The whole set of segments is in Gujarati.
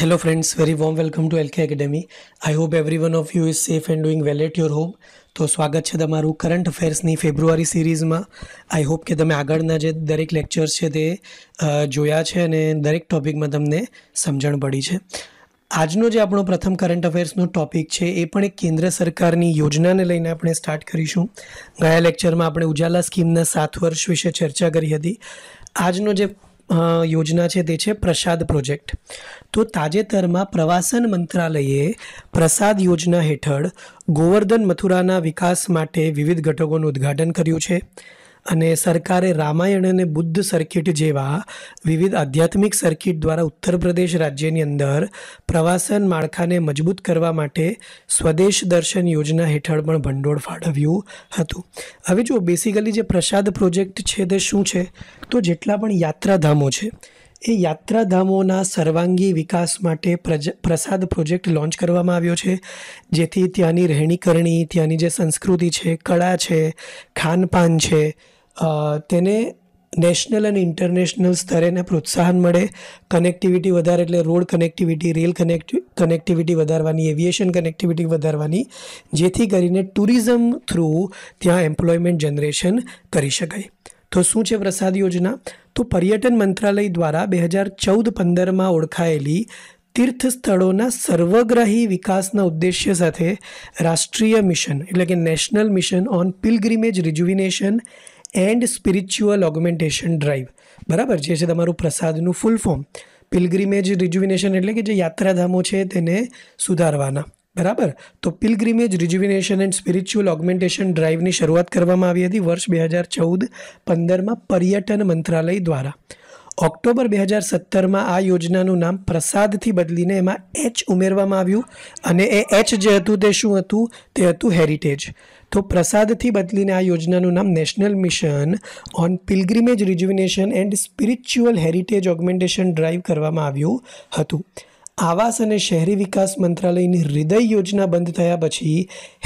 Hello friends very warm welcome to LK Academy. I hope every one of you is safe and doing well at your home. તો સ્વાગત છે તમારું કરંટ અફેર્સની ફેબ્રુઆરી સિરીઝમાં આઈ હોપ કે તમે આગળના જે દરેક લેક્ચર્સ છે તે જોયા છે અને દરેક ટૉપિકમાં તમને સમજણ પડી છે આજનો જે આપણો પ્રથમ કરંટ અફેર્સનો ટોપિક છે એ પણ એક કેન્દ્ર સરકારની યોજનાને લઈને આપણે સ્ટાર્ટ કરીશું ગયા લેક્ચરમાં આપણે ઉજાલા સ્કીમના સાત વર્ષ વિશે ચર્ચા કરી હતી આજનો જે યોજના છે તે છે પ્રસાદ પ્રોજેક્ટ તો તાજેતરમાં પ્રવાસન મંત્રાલયે પ્રસાદ યોજના હેઠળ ગોવર્ધન મથુરાના વિકાસ માટે વિવિધ ઘટકોનું ઉદ્ઘાટન કર્યું છે અને સરકારે રામાયણ અને બુદ્ધ સર્કિટ જેવા વિવિધ આધ્યાત્મિક સર્કિટ દ્વારા ઉત્તર પ્રદેશ રાજ્યની અંદર પ્રવાસન માળખાને મજબૂત કરવા માટે સ્વદેશ દર્શન યોજના હેઠળ પણ ભંડોળ ફાળવ્યું હતું હવે જો બેસિકલી જે પ્રસાદ પ્રોજેક્ટ છે તે શું છે તો જેટલા પણ યાત્રાધામો છે એ યાત્રાધામોના સર્વાંગી વિકાસ માટે પ્રજ પ્રસાદ પ્રોજેક્ટ લોન્ચ કરવામાં આવ્યો છે જેથી ત્યાંની રહેણીકરણી ત્યાંની જે સંસ્કૃતિ છે કળા છે ખાનપાન છે તેને નેશનલ અને ઇન્ટરનેશનલ સ્તરે એને પ્રોત્સાહન મળે કનેક્ટિવિટી વધારે એટલે road connectivity rail connect connectivity વધારવાની એવિએશન કનેક્ટિવિટી વધારવાની જેથી કરીને ટુરિઝમ થ્રુ ત્યાં એમ્પ્લોયમેન્ટ જનરેશન કરી શકાય તો શું છે પ્રસાદ યોજના તો પર્યટન મંત્રાલય દ્વારા બે હજાર ચૌદ પંદરમાં ઓળખાયેલી તીર્થ સ્થળોના સર્વગ્રાહી વિકાસના ઉદ્દેશ્ય સાથે રાષ્ટ્રીય મિશન એટલે કે national mission on pilgrimage rejuvenation and spiritual augmentation drive બરાબર જે છે તમારું પ્રસાદનું ફૂલ ફોર્મ પિલગ્રીમેજ રિજ્યુવિનેશન એટલે કે જે યાત્રાધામો છે તેને સુધારવાના બરાબર તો pilgrimage rejuvenation and spiritual augmentation ડ્રાઈવની શરૂઆત કરવામાં આવી હતી વર્ષ બે હજાર ચૌદ પંદરમાં પર્યટન મંત્રાલય દ્વારા ઓક્ટોબર બે હજાર સત્તરમાં આ યોજનાનું નામ પ્રસાદથી બદલીને એમાં એચ ઉમેરવામાં આવ્યું અને એ એચ જે હતું તે શું હતું તે હતું હેરિટેજ તો પ્રસાદથી બદલીને આ યોજનાનું નામ national mission on pilgrimage rejuvenation and spiritual heritage augmentation drive કરવામાં આવ્યું હતું આવાસ અને શહેરી વિકાસ મંત્રાલયની હૃદય યોજના બંધ થયા પછી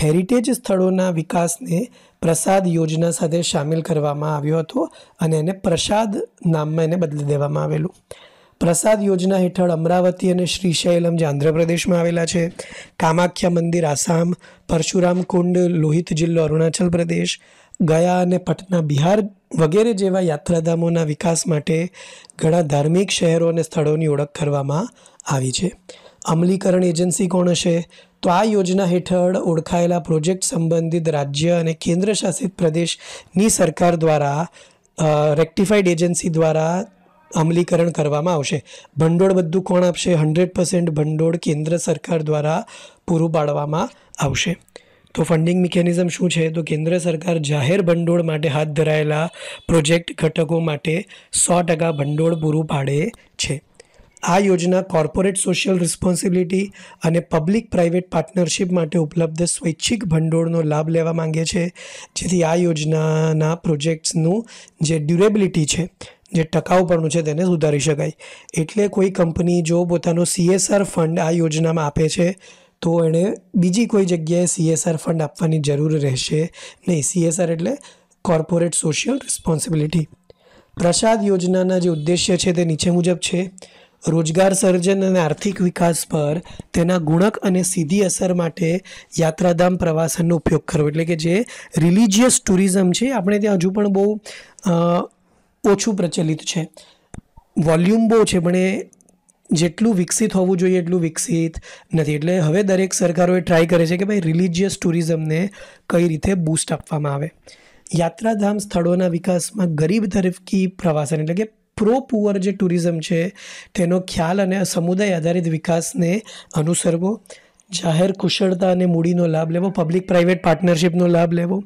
હેરિટેજ સ્થળોના વિકાસને પ્રસાદ યોજના સાથે સામેલ કરવામાં આવ્યો હતો અને એને પ્રસાદ નામમાં એને બદલી દેવામાં આવેલું પ્રસાદ યોજના હેઠળ અમરાવતી અને શ્રીશૈલમ જે આંધ્રપ્રદેશમાં આવેલા છે કામાખ્યા મંદિર આસામ પરશુરામ કુંડ લોહિત જિલ્લો અરુણાચલ પ્રદેશ ગયા અને પટના બિહાર વગેરે જેવા યાત્રાધામોના વિકાસ માટે ઘણા ધાર્મિક શહેરો અને સ્થળોની ઓળખ કરવામાં આવી છે અમલીકરણ એજન્સી કોણ હશે તો આ યોજના હેઠળ ઓળખાયેલા પ્રોજેક્ટ સંબંધિત રાજ્ય અને કેન્દ્રશાસિત પ્રદેશની સરકાર દ્વારા રેક્ટિફાઈડ એજન્સી દ્વારા અમલીકરણ કરવામાં આવશે ભંડોળ બધું કોણ આપશે હંડ્રેડ પર્સન્ટ ભંડોળ કેન્દ્ર સરકાર દ્વારા પૂરું પાડવામાં આવશે તો ફંડિંગ મિકેનિઝમ શું છે તો કેન્દ્ર સરકાર જાહેર ભંડોળ માટે હાથ ધરાયેલા પ્રોજેક્ટ ઘટકો માટે સો ટકા ભંડોળ પૂરું પાડે છે આ યોજના કોર્પોરેટ સોશિયલ રિસ્પોન્સિબિલિટી અને પબ્લિક પ્રાઇવેટ પાર્ટનરશિપ માટે ઉપલબ્ધ સ્વૈચ્છિક ભંડોળનો લાભ લેવા માંગે છે જેથી આ યોજનાના પ્રોજેક્ટ્સનું જે ડ્યુરેબિલિટી છે જે ટકાઉપણું છે તેને સુધારી શકાય એટલે કોઈ કંપની જો પોતાનો સીએસઆર ફંડ આ યોજનામાં આપે છે તો એણે બીજી કોઈ જગ્યાએ સીએસઆર ફંડ આપવાની જરૂર રહેશે નહીં સીએસઆર એટલે કોર્પોરેટ સોશિયલ રિસ્પોન્સિબિલિટી પ્રસાદ યોજનાના જે ઉદ્દેશ્ય છે તે નીચે મુજબ છે રોજગાર સર્જન અને આર્થિક વિકાસ પર તેના ગુણક અને સીધી અસર માટે યાત્રાધામ પ્રવાસનનો ઉપયોગ કરવો એટલે કે જે રિલિજિયસ ટુરિઝમ છે આપણે ત્યાં હજુ પણ બહુ ઓછું પ્રચલિત છે વોલ્યુમ બહુ છે પણ એ જેટલું વિકસિત હોવું જોઈએ એટલું વિકસિત નથી એટલે હવે દરેક સરકારોએ ટ્રાય કરે છે કે ભાઈ રિલિજિયસ ટુરિઝમને કઈ રીતે બૂસ્ટ આપવામાં આવે યાત્રાધામ સ્થળોના વિકાસમાં ગરીબ તરફી પ્રવાસન એટલે કે પ્રો પુઅર જે ટુરિઝમ છે તેનો ખ્યાલ અને સમુદાય આધારિત વિકાસને અનુસરવો જાહેર કુશળતા અને મૂડીનો લાભ લેવો પબ્લિક પ્રાઇવેટ પાર્ટનરશિપનો લાભ લેવો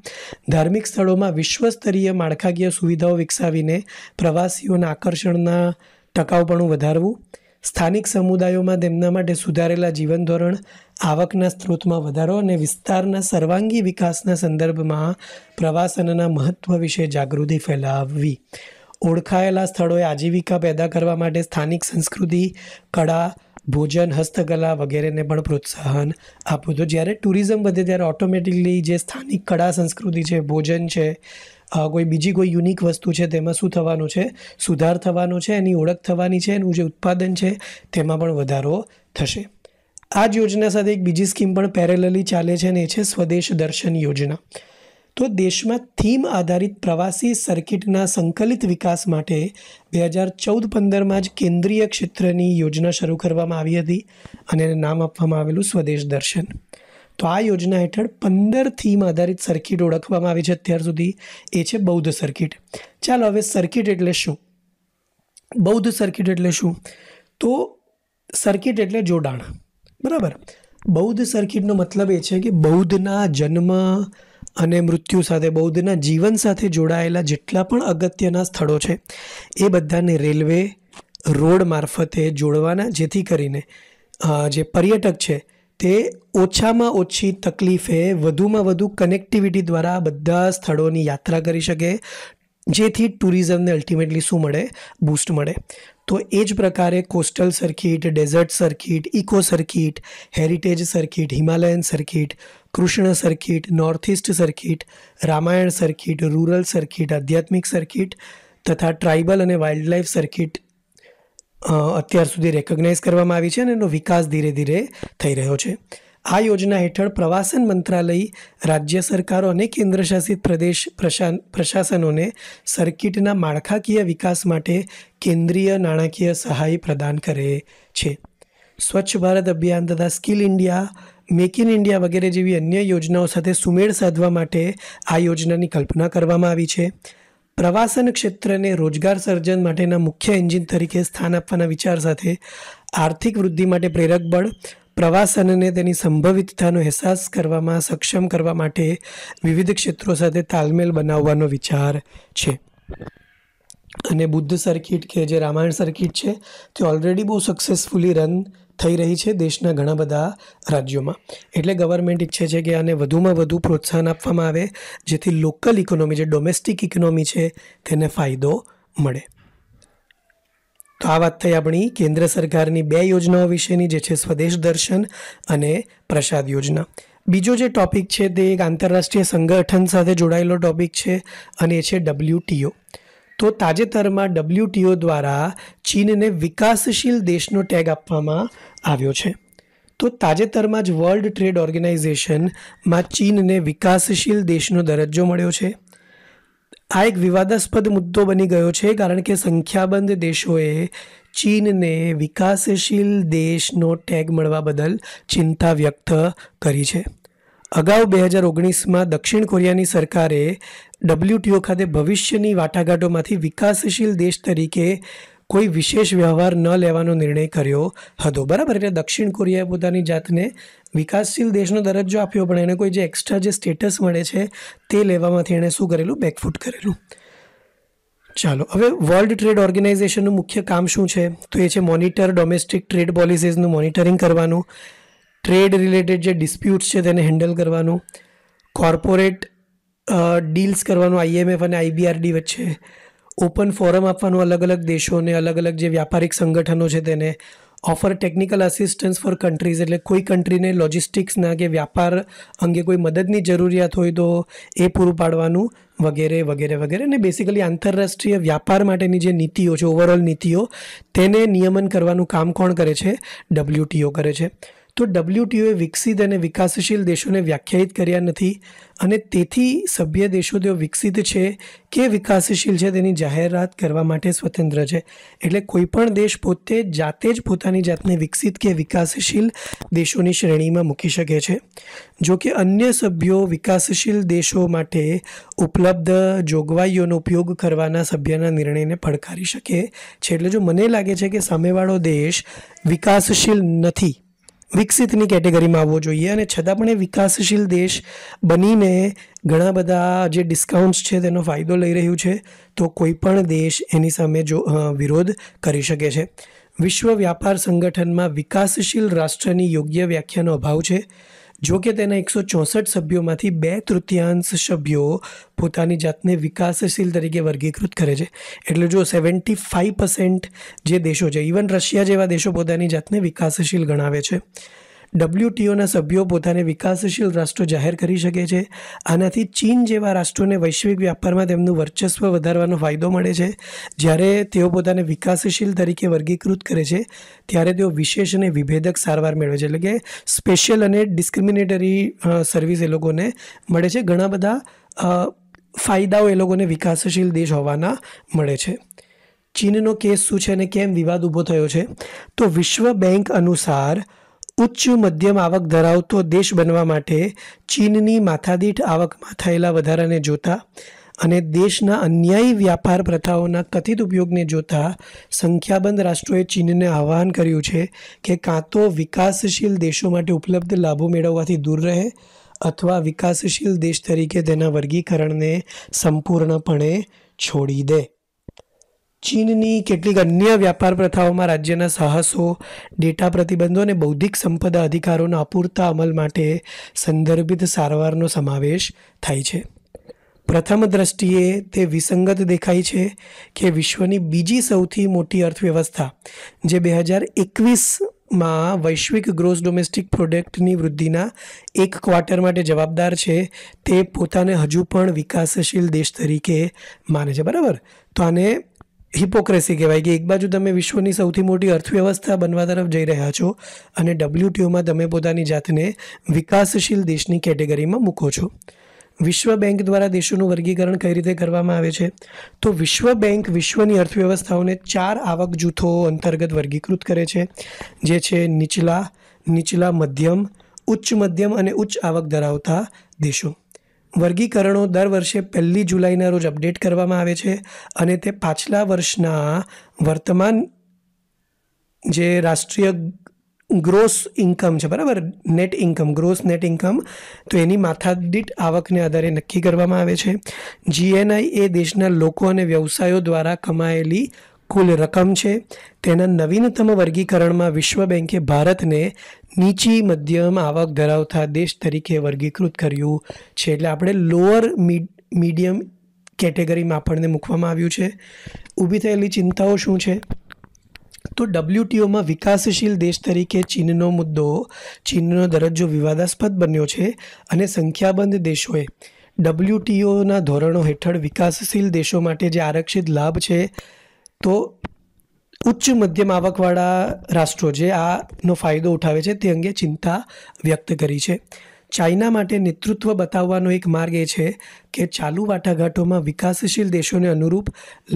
ધાર્મિક સ્થળોમાં વિશ્વસ્તરીય માળખાકીય સુવિધાઓ વિકસાવીને પ્રવાસીઓના આકર્ષણના ટકાઉપણું વધારવું સ્થાનિક સમુદાયોમાં તેમના માટે સુધારેલા જીવન ધોરણ આવકના સ્ત્રોતમાં વધારો અને વિસ્તારના સર્વાંગી વિકાસના સંદર્ભમાં પ્રવાસનના મહત્ત્વ વિશે જાગૃતિ ફેલાવવી ઓળખાયેલા સ્થળોએ આજીવિકા પેદા કરવા માટે સ્થાનિક સંસ્કૃતિ કળા ભોજન હસ્તકલા વગેરેને પણ પ્રોત્સાહન આપવું તો જ્યારે ટુરિઝમ વધે ત્યારે ઓટોમેટિકલી જે સ્થાનિક કળા સંસ્કૃતિ છે ભોજન છે કોઈ બીજી કોઈ યુનિક વસ્તુ છે તેમાં શું થવાનું છે સુધાર થવાનો છે એની ઓળખ થવાની છે એનું જે ઉત્પાદન છે તેમાં પણ વધારો થશે આ જ યોજના સાથે એક બીજી સ્કીમ પણ પેરેલલી ચાલે છે અને એ છે સ્વદેશ દર્શન યોજના તો દેશમાં થીમ આધારિત પ્રવાસી સર્કિટના સંકલિત વિકાસ માટે બે હજાર ચૌદ પંદરમાં જ કેન્દ્રીય ક્ષેત્રની યોજના શરૂ કરવામાં આવી હતી અને એને નામ આપવામાં આવેલું સ્વદેશ દર્શન તો આ યોજના હેઠળ પંદર થીમ આધારિત સર્કિટ ઓળખવામાં આવી છે અત્યાર સુધી એ છે બૌદ્ધ સર્કિટ ચાલો હવે સર્કિટ એટલે શું બૌદ્ધ સર્કિટ એટલે શું તો સર્કિટ એટલે જોડાણ બરાબર બૌદ્ધ સર્કિટનો મતલબ એ છે કે બૌદ્ધના જન્મ અને મૃત્યુ સાથે બૌદ્ધના જીવન સાથે જોડાયેલા જેટલા પણ અગત્યના સ્થળો છે એ બધાને રેલવે રોડ મારફતે જોડવાના જેથી કરીને જે પર્યટક છે તે ઓછામાં ઓછી તકલીફે વધુમાં વધુ કનેક્ટિવિટી દ્વારા બધા સ્થળોની યાત્રા કરી શકે જેથી ટુરિઝમને અલ્ટિમેટલી શું મળે બૂસ્ટ મળે તો એ જ પ્રકારે coastal circuit desert circuit eco circuit heritage circuit Himalayan circuit Krishna circuit north east circuit Ramayana circuit rural circuit આધ્યાત્મિક સર્કિટ તથા ટ્રાઇબલ અને વાઇલ્ડલાઇફ સર્કિટ અત્યાર સુધી રેકોગ્નાઇઝ કરવામાં આવી છે અને એનો વિકાસ ધીરે ધીરે થઈ રહ્યો છે આ યોજના હેઠળ પ્રવાસન મંત્રાલય રાજ્ય સરકારો અને કેન્દ્રશાસિત પ્રદેશ પ્રશાસનોને સર્કિટના માળખાકીય વિકાસ માટે કેન્દ્રીય નાણાકીય સહાય પ્રદાન કરે છે સ્વચ્છ ભારત અભિયાન તથા skill India make in India વગેરે જેવી અન્ય યોજનાઓ સાથે સુમેળ સાધવા માટે આ યોજનાની કલ્પના કરવામાં આવી છે પ્રવાસન ક્ષેત્રને રોજગાર સર્જન માટેના મુખ્ય એન્જિન તરીકે સ્થાન આપવાના વિચાર સાથે આર્થિક વૃદ્ધિ માટે પ્રેરક બળ પ્રવાસનને તેની સંભવિતતાનો અહેસાસ કરવામાં સક્ષમ કરવા માટે વિવિધ ક્ષેત્રો સાથે તાલમેલ બનાવવાનો વિચાર છે અને બુદ્ધ સર્કિટ કે જે રામાયણ સર્કિટ છે તે ઓલરેડી બહુ સક્સેસફુલી રન થઈ રહી છે દેશના ઘણા બધા રાજ્યોમાં એટલે ગવર્મેન્ટ ઈચ્છે છે કે આને વધુમાં વધુ પ્રોત્સાહન આપવામાં આવે જેથી લોકલ ઇકોનોમી જે ડોમેસ્ટિક ઇકોનોમી છે તેને ફાયદો મળે તો આ વાત થઈ આપણી કેન્દ્ર સરકારની બે યોજનાઓ વિશેની જે છે સ્વદેશ દર્શન અને પ્રસાદ યોજના બીજો જે ટોપિક છે તે એક આંતરરાષ્ટ્રીય સંગઠન સાથે જોડાયેલો ટોપિક છે અને એ છે ડબલ્યુટીઓ તો તાજેતરમાં ડબલ્યુટીઓ દ્વારા ચીનને વિકાસશીલ દેશનો ટેગ આપવામાં આવ્યો છે તો તાજેતરમાં જ વર્લ્ડ ટ્રેડ ઓર્ગેનાઇઝેશનમાં ચીનને વિકાસશીલ દેશનો દરજ્જો મળ્યો છે આ એક વિવાદાસ્પદ મુદ્દો બની ગયો છે કારણ કે સંખ્યાબંધ દેશોએ ચીનને વિકાસશીલ દેશનો ટેગ મળવા બદલ ચિંતા વ્યક્ત કરી છે અગાઉ બે હજાર ઓગણીસમાં દક્ષિણ કોરિયાની સરકારે ડબલ્યુટીઓ ખાતે ભવિષ્યની વાટાઘાટોમાંથી વિકાસશીલ દેશ તરીકે કોઈ વિશેષ વ્યવહાર ન લેવાનો નિર્ણય કર્યો હતો બરાબર એટલે દક્ષિણ કોરિયાએ પોતાની જાતને વિકાસશીલ દેશનો દરજ્જો આપ્યો પણ એને કોઈ જે એક્સ્ટ્રા જે સ્ટેટસ મળે છે તે લેવામાંથી એણે શું કરેલું બેકફૂટ કરેલું ચાલો હવે વર્લ્ડ ટ્રેડ ઓર્ગેનાઇઝેશનનું મુખ્ય કામ શું છે તો એ છે મોનિટર ડોમેસ્ટિક ટ્રેડ પોલિસીઝનું મોનિટરિંગ કરવાનું ટ્રેડ રિલેટેડ જે ડિસ્પ્યુટ્સ છે તેને હેન્ડલ કરવાનું કોર્પોરેટ ડીલ્સ કરવાનું આઈએમએફ અને આઈબીઆરડી વચ્ચે ઓપન ફોરમ આપવાનું અલગ અલગ દેશોને અલગ અલગ જે વ્યાપારિક સંગઠનો છે તેને offer technical assistance for countries એટલે કોઈ કન્ટ્રીને લોજિસ્ટિક્સના કે વ્યાપાર અંગે કોઈ મદદની જરૂરિયાત હોય તો એ પૂરું પાડવાનું વગેરે વગેરે વગેરે અને બેસિકલી આંતરરાષ્ટ્રીય વ્યાપાર માટેની જે નીતિઓ છે ઓવરઓલ નીતિઓ તેને નિયમન કરવાનું કામ કોણ કરે છે ડબલ્યુટીઓ કરે છે તો ડબલ્યુટીઓએ વિકસિત અને વિકાસશીલ દેશોને વ્યાખ્યાયિત કર્યા નથી અને તેથી સભ્ય દેશો તેઓ વિકસિત છે કે વિકાસશીલ છે તેની જાહેરાત કરવા માટે સ્વતંત્ર છે એટલે કોઈપણ દેશ પોતે જાતે જ પોતાની જાતને વિકસિત કે વિકાસશીલ દેશોની શ્રેણીમાં મૂકી શકે છે જો કે અન્ય સભ્યો વિકાસશીલ દેશો માટે ઉપલબ્ધ જોગવાઈઓનો ઉપયોગ કરવાના સભ્યના નિર્ણયને પડકારી શકે છે એટલે જો મને લાગે છે કે સામેવાળો દેશ વિકાસશીલ નથી વિકસિતની કેટેગરીમાં આવવો જોઈએ અને છતાં પણ એ વિકાસશીલ દેશ બનીને ઘણા બધા જે ડિસ્કાઉન્ટ્સ છે તેનો ફાયદો લઈ રહ્યું છે તો કોઈપણ દેશ એની સામે જો વિરોધ કરી શકે છે વિશ્વ વ્યાપાર સંગઠનમાં વિકાસશીલ રાષ્ટ્રની યોગ્ય વ્યાખ્યાનો અભાવ છે જો કે તેના એકસો ચોસઠ સભ્યોમાંથી બે તૃતીયાંશ સભ્યો પોતાની જાતને વિકાસશીલ તરીકે વર્ગીકૃત કરે છે એટલે જો સેવન્ટી ફાઇવ પર્સન્ટ જે દેશો છે ઇવન રશિયા જેવા દેશો પોતાની જાતને વિકાસશીલ ગણાવે છે ડબલ્યુટીઓના સભ્યો પોતાને વિકાસશીલ રાષ્ટ્રો જાહેર કરી શકે છે આનાથી ચીન જેવા રાષ્ટ્રોને વૈશ્વિક વ્યાપારમાં તેમનું વર્ચસ્વ વધારવાનો ફાયદો મળે છે જ્યારે તેઓ પોતાને વિકાસશીલ તરીકે વર્ગીકૃત કરે છે ત્યારે તેઓ વિશેષ અને વિભેદક સારવાર મેળવે છે એટલે કે સ્પેશિયલ અને ડિસ્ક્રિમિનેટરી સર્વિસ એ લોકોને મળે છે ઘણા બધા ફાયદાઓ એ લોકોને વિકાસશીલ દેશ હોવાના મળે છે ચીનનો કેસ શું છે અને કેમ વિવાદ ઊભો થયો છે તો વિશ્વ બેંક અનુસાર ઉચ્ચ મધ્યમ આવક ધરાવતો દેશ બનવા માટે ચીનની માથાદીઠ આવકમાં થયેલા વધારાને જોતા અને દેશના અન્યાયી વ્યાપાર પ્રથાઓના કથિત ઉપયોગને જોતા સંખ્યાબંધ રાષ્ટ્રોએ ચીનને આહવાન કર્યું છે કે કાં તો વિકાસશીલ દેશો માટે ઉપલબ્ધ લાભો મેળવવાથી દૂર રહે અથવા વિકાસશીલ દેશ તરીકે તેના વર્ગીકરણને સંપૂર્ણપણે છોડી દે ચીનની કેટલીક અન્ય વ્યાપાર પ્રથાઓમાં રાજ્યના સાહસો ડેટા પ્રતિબંધો અને બૌદ્ધિક સંપદા અધિકારોના અપૂરતા અમલ માટે સંદર્ભિત સારવારનો સમાવેશ થાય છે પ્રથમ દ્રષ્ટિએ તે વિસંગત દેખાય છે કે વિશ્વની બીજી સૌથી મોટી અર્થવ્યવસ્થા જે બે હજાર એકવીસમાં વૈશ્વિક ગ્રોસ ડોમેસ્ટિક પ્રોડક્ટની વૃદ્ધિના એક ક્વાર્ટર માટે જવાબદાર છે તે પોતાને હજુ પણ વિકાસશીલ દેશ તરીકે માને છે બરાબર તો આને હિપોક્રેસી કહેવાય કે એક બાજુ તમે વિશ્વની સૌથી મોટી અર્થવ્યવસ્થા બનવા તરફ જઈ રહ્યા છો અને ડબલ્યુટીઓમાં તમે પોતાની જાતને વિકાસશીલ દેશની કેટેગરીમાં મૂકો છો વિશ્વ બેંક દ્વારા દેશોનું વર્ગીકરણ કઈ રીતે કરવામાં આવે છે તો વિશ્વ બેંક વિશ્વની અર્થવ્યવસ્થાઓને ચાર આવક જૂથો અંતર્ગત વર્ગીકૃત કરે છે જે છે નીચલા નીચલા મધ્યમ ઉચ્ચ મધ્યમ અને ઉચ્ચ આવક ધરાવતા દેશો વર્ગીકરણો દર વર્ષે પહેલી જુલાઈના રોજ અપડેટ કરવામાં આવે છે અને તે પાછલા વર્ષના વર્તમાન જે રાષ્ટ્રીય ગ્રોસ ઇન્કમ છે બરાબર net income gross net income તો એની માથાદીઠ આવકને આધારે નક્કી કરવામાં આવે છે જીએનઆઈ એ દેશના લોકો અને વ્યવસાયો દ્વારા કમાયેલી કુલ રકમ છે તેના નવીનતમ વર્ગીકરણમાં વિશ્વ બેંકે ભારતને નીચી મધ્યમ આવક ધરાવતા દેશ તરીકે વર્ગીકૃત કર્યું છે એટલે આપણે લોઅર મીડિયમ કેટેગરીમાં આપણને મૂકવામાં આવ્યું છે ઊભી થયેલી ચિંતાઓ શું છે તો ડબલ્યુટીઓમાં વિકાસશીલ દેશ તરીકે ચીનનો મુદ્દો ચીનનો દરજ્જો વિવાદાસ્પદ બન્યો છે અને સંખ્યાબંધ દેશોએ ડબલ્યુટીઓના ધોરણો હેઠળ વિકાસશીલ દેશો માટે જે આરક્ષિત લાભ છે તો ઉચ્ચ મધ્યમ આવકવાળા રાષ્ટ્રો જે આનો ફાયદો ઉઠાવે છે તે અંગે ચિંતા વ્યક્ત કરી છે ચાઇના માટે નેતૃત્વ બતાવવાનો એક માર્ગ એ છે કે ચાલુ વાટાઘાટોમાં વિકાસશીલ દેશોને અનુરૂપ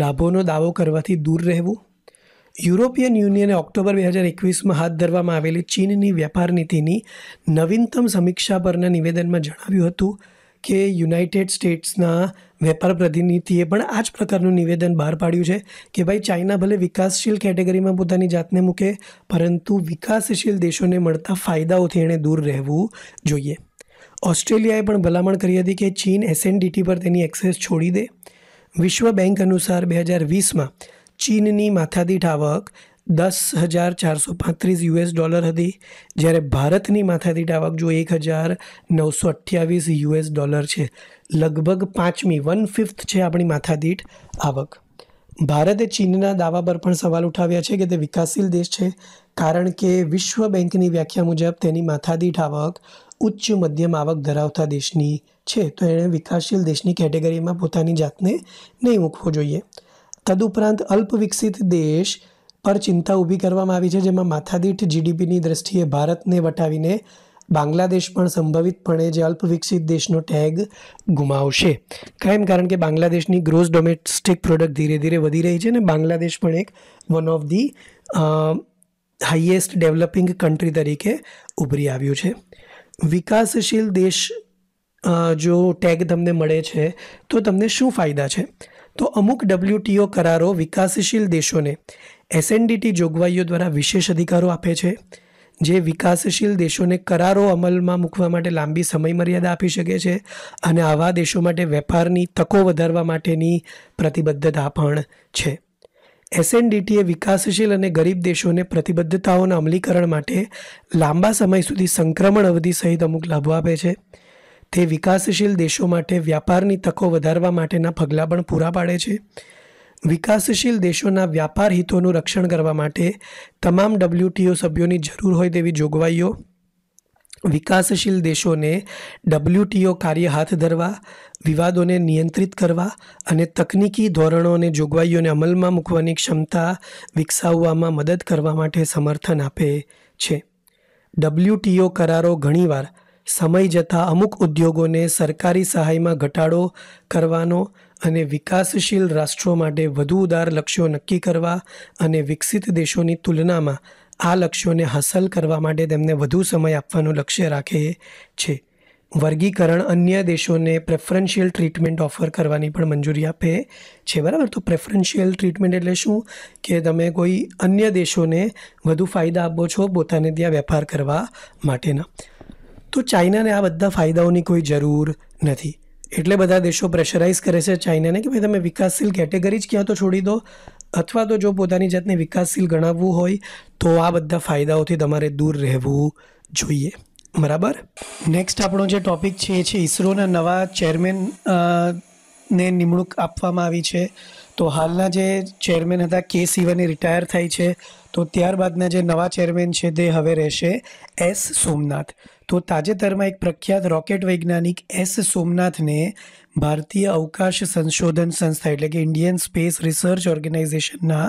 લાભોનો દાવો કરવાથી દૂર રહેવું યુરોપિયન યુનિયને ઓક્ટોબર બે હજાર એકવીસમાં હાથ ધરવામાં આવેલી ચીનની વેપાર નીતિની નવીનતમ સમીક્ષા પરના નિવેદનમાં જણાવ્યું હતું કે યુનાઇટેડ સ્ટેટ્સના વેપાર પ્રતિનિધિએ પણ આ જ પ્રકારનું નિવેદન બહાર પાડ્યું છે કે ભાઈ ચાઇના ભલે વિકાસશીલ કેટેગરીમાં પોતાની જાતને મૂકે પરંતુ વિકાસશીલ દેશોને મળતા ફાયદાઓથી એણે દૂર રહેવું જોઈએ ઓસ્ટ્રેલિયાએ પણ ભલામણ કરી હતી કે ચીન એસએનડીટી પર તેની એક્સેસ છોડી દે વિશ્વ બેંક અનુસાર બે હજાર વીસમાં ચીનની માથાદીઠ આવક દસ હજાર ચારસો પાંત્રીસ યુએસ ડોલર હતી જ્યારે ભારતની માથાદીઠ આવક જો એક હજાર નવસો અઠ્યાવીસ યુએસ ડોલર છે લગભગ પાંચમી વન ફિફ્થ છે આપણી માથાદીઠ આવક ભારતે ચીનના દાવા પર પણ સવાલ ઉઠાવ્યા છે કે તે વિકાસશીલ દેશ છે કારણ કે વિશ્વ બેંકની વ્યાખ્યા મુજબ તેની માથાદીઠ આવક ઉચ્ચ મધ્યમ આવક ધરાવતા દેશની છે તો એણે વિકાસશીલ દેશની કેટેગરીમાં પોતાની જાતને નહીં મૂકવો જોઈએ તદુપરાંત અલ્પ વિકસિત દેશ પર ચિંતા ઊભી કરવામાં આવી છે જેમાં માથાદીઠ જીડીપીની દૃષ્ટિએ ભારતને વટાવીને બાંગ્લાદેશ પણ સંભવિતપણે જે અલ્પવિકસિત દેશનો ટેગ ગુમાવશે કેમ કારણ કે બાંગ્લાદેશની ગ્રોસ ડોમેસ્ટિક પ્રોડક્ટ ધીરે ધીરે વધી રહી છે અને બાંગ્લાદેશ પણ એક one of the highest developing country તરીકે ઉભરી આવ્યું છે વિકાસશીલ દેશ જો ટેગ તમને મળે છે તો તમને શું ફાયદા છે તો અમુક ડબલ્યુટીઓ કરારો વિકાસશીલ દેશોને એસએનડીટી જોગવાઈઓ દ્વારા વિશેષ અધિકારો આપે છે જે વિકાસશીલ દેશોને કરારો અમલમાં મૂકવા માટે લાંબી સમયમર્યાદા આપી શકે છે અને આવા દેશો માટે વેપારની તકો વધારવા માટેની પ્રતિબદ્ધતા પણ છે એસએનડીટીએ વિકાસશીલ અને ગરીબ દેશોને પ્રતિબદ્ધતાઓના અમલીકરણ માટે લાંબા સમય સુધી સંક્રમણ અવધિ સહિત અમુક લાભો આપે છે તે વિકાસશીલ દેશો માટે વ્યાપારની તકો વધારવા માટેના પગલાં પણ પૂરા પાડે છે વિકાસશીલ દેશોના વ્યાપાર હિતોનું રક્ષણ કરવા માટે તમામ ડબલ્યુટીઓ સભ્યોની જરૂર હોય તેવી જોગવાઈઓ વિકાસશીલ દેશોને ડબલ્યુટીઓ કાર્ય હાથ ધરવા વિવાદોને નિયંત્રિત કરવા અને તકનિકી ધોરણો અને જોગવાઈઓને અમલમાં મૂકવાની ક્ષમતા વિકસાવવામાં મદદ કરવા માટે સમર્થન આપે છે ડબલ્યુટીઓ કરારો ઘણીવાર સમય જતાં અમુક ઉદ્યોગોને સરકારી સહાયમાં ઘટાડો કરવાનો અને વિકાસશીલ રાષ્ટ્રો માટે વધુ ઉદાર લક્ષ્યો નક્કી કરવા અને વિકસિત દેશોની તુલનામાં આ લક્ષ્યોને હાંસલ કરવા માટે તેમને વધુ સમય આપવાનું લક્ષ્ય રાખે છે વર્ગીકરણ અન્ય દેશોને પ્રેફરન્શિયલ ટ્રીટમેન્ટ ઓફર કરવાની પણ મંજૂરી આપે છે બરાબર તો પ્રેફરન્શિયલ ટ્રીટમેન્ટ એટલે શું કે તમે કોઈ અન્ય દેશોને વધુ ફાયદા આપો છો પોતાને ત્યાં વેપાર કરવા માટેના તો ચાઇનાને આ બધા ફાયદાઓની કોઈ જરૂર નથી એટલે બધા દેશો પ્રેશરાઇઝ કરે છે ચાઇનાને કે ભાઈ તમે વિકાસશીલ કેટેગરી જ ક્યાં તો છોડી દો અથવા તો જો પોતાની જાતને વિકાસશીલ ગણાવવું હોય તો આ બધા ફાયદાઓથી તમારે દૂર રહેવું જોઈએ બરાબર નેક્સ્ટ આપણો જે ટોપિક છે એ છે ઇસરોના નવા ચેરમેન ને નિમણૂક આપવામાં આવી છે તો હાલના જે ચેરમેન હતા કે સિવાને રિટાયર થાય છે તો ત્યારબાદના જે નવા ચેરમેન છે તે હવે રહેશે એસ સોમનાથ તો તાજેતરમાં એક પ્રખ્યાત રોકેટ વૈજ્ઞાનિક એસ સોમનાથને ભારતીય અવકાશ સંશોધન સંસ્થા એટલે કે ઇન્ડિયન સ્પેસ રિસર્ચ ઓર્ગેનાઇઝેશનના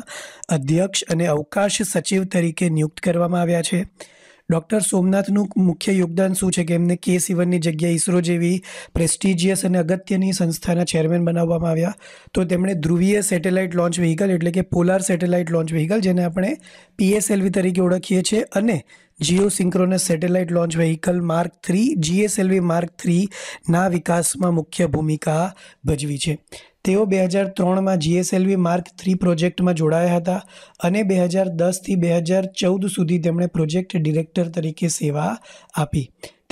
અધ્યક્ષ અને અવકાશ સચિવ તરીકે નિયુક્ત કરવામાં આવ્યા છે ડૉક્ટર સોમનાથનું મુખ્ય યોગદાન શું છે કે એમને કે સિવનની જગ્યાએ ઇસરો જેવી પ્રેસ્ટિજિયસ અને અગત્યની સંસ્થાના ચેરમેન બનાવવામાં આવ્યા તો તેમણે ધ્રુવીય સેટેલાઇટ લોન્ચ વ્હીકલ એટલે કે પોલાર સેટેલાઇટ લોન્ચ વ્હીકલ જેને આપણે પીએસએલવી તરીકે ઓળખીએ છીએ અને geosynchronous satellite launch vehicle mark three GSLV mark થ્રીના વિકાસમાં મુખ્ય ભૂમિકા ભજવી છે તેઓ બે હજાર ત્રણમાં જીએસએલવી માર્ક થ્રી પ્રોજેક્ટમાં જોડાયા હતા અને બે હજાર દસથી બે હજાર ચૌદ સુધી તેમણે પ્રોજેક્ટ ડિરેક્ટર તરીકે સેવા આપી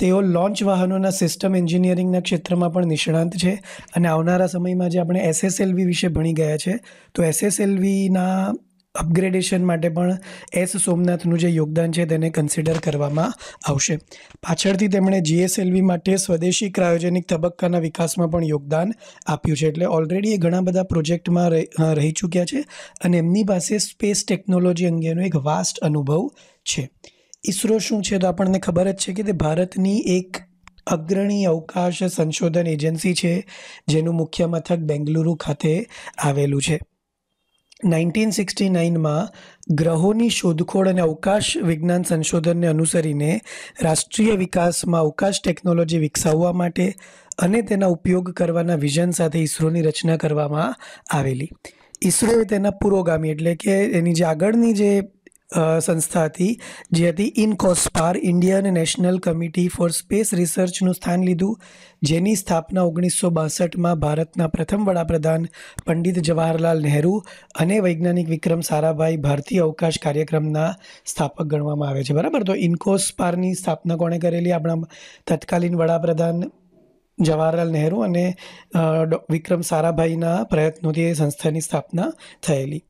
તેઓ લોન્ચ વાહનોના સિસ્ટમ એન્જિનિયરિંગના ક્ષેત્રમાં પણ નિષ્ણાંત છે અને આવનારા સમયમાં જે આપણે એસએસએલવી વિશે ભણી ગયા છે તો એસએસએલવીના અપગ્રેડેશન માટે પણ એસ સોમનાથનું જે યોગદાન છે તેને કન્સિડર કરવામાં આવશે પાછળથી તેમણે જીએસએલવી માટે સ્વદેશી ક્રાયોજેનિક તબક્કાના વિકાસમાં પણ યોગદાન આપ્યું છે એટલે ઓલરેડી એ ઘણા બધા પ્રોજેક્ટમાં રહી ચૂક્યા છે અને એમની પાસે સ્પેસ ટેકનોલોજી અંગેનો એક વાસ્ટ અનુભવ છે ઇસરો શું છે તો આપણને ખબર જ છે કે તે ભારતની એક અગ્રણી અવકાશ સંશોધન એજન્સી છે જેનું મુખ્ય મથક બેંગલુરુ ખાતે આવેલું છે નાઇન્ટીન સિક્સટી નાઇનમાં ગ્રહોની શોધખોળ અને અવકાશ વિજ્ઞાન સંશોધનને અનુસરીને રાષ્ટ્રીય વિકાસમાં અવકાશ ટેકનોલોજી વિકસાવવા માટે અને તેના ઉપયોગ કરવાના વિઝન સાથે ઇસરોની રચના કરવામાં આવેલી ઇસરોએ તેના પુરોગામી એટલે કે એની જે આગળની જે સંસ્થા હતી જે હતી INCOSPAR Indian national committee for space રિસર્ચનું સ્થાન લીધું જેની સ્થાપના ઓગણીસો બાસઠમાં ભારતના પ્રથમ વડાપ્રધાન પંડિત જવાહરલાલ નહેરુ અને વૈજ્ઞાનિક વિક્રમ સારાભાઈ ભારતીય અવકાશ કાર્યક્રમના સ્થાપક ગણવામાં આવે છે બરાબર તો ઇન્કોસ્પારની સ્થાપના કોણે કરેલી આપણા તત્કાલીન વડાપ્રધાન જવાહરલાલ નહેરુ અને વિક્રમ સારાભાઈના પ્રયત્નોથી એ સંસ્થાની સ્થાપના થયેલી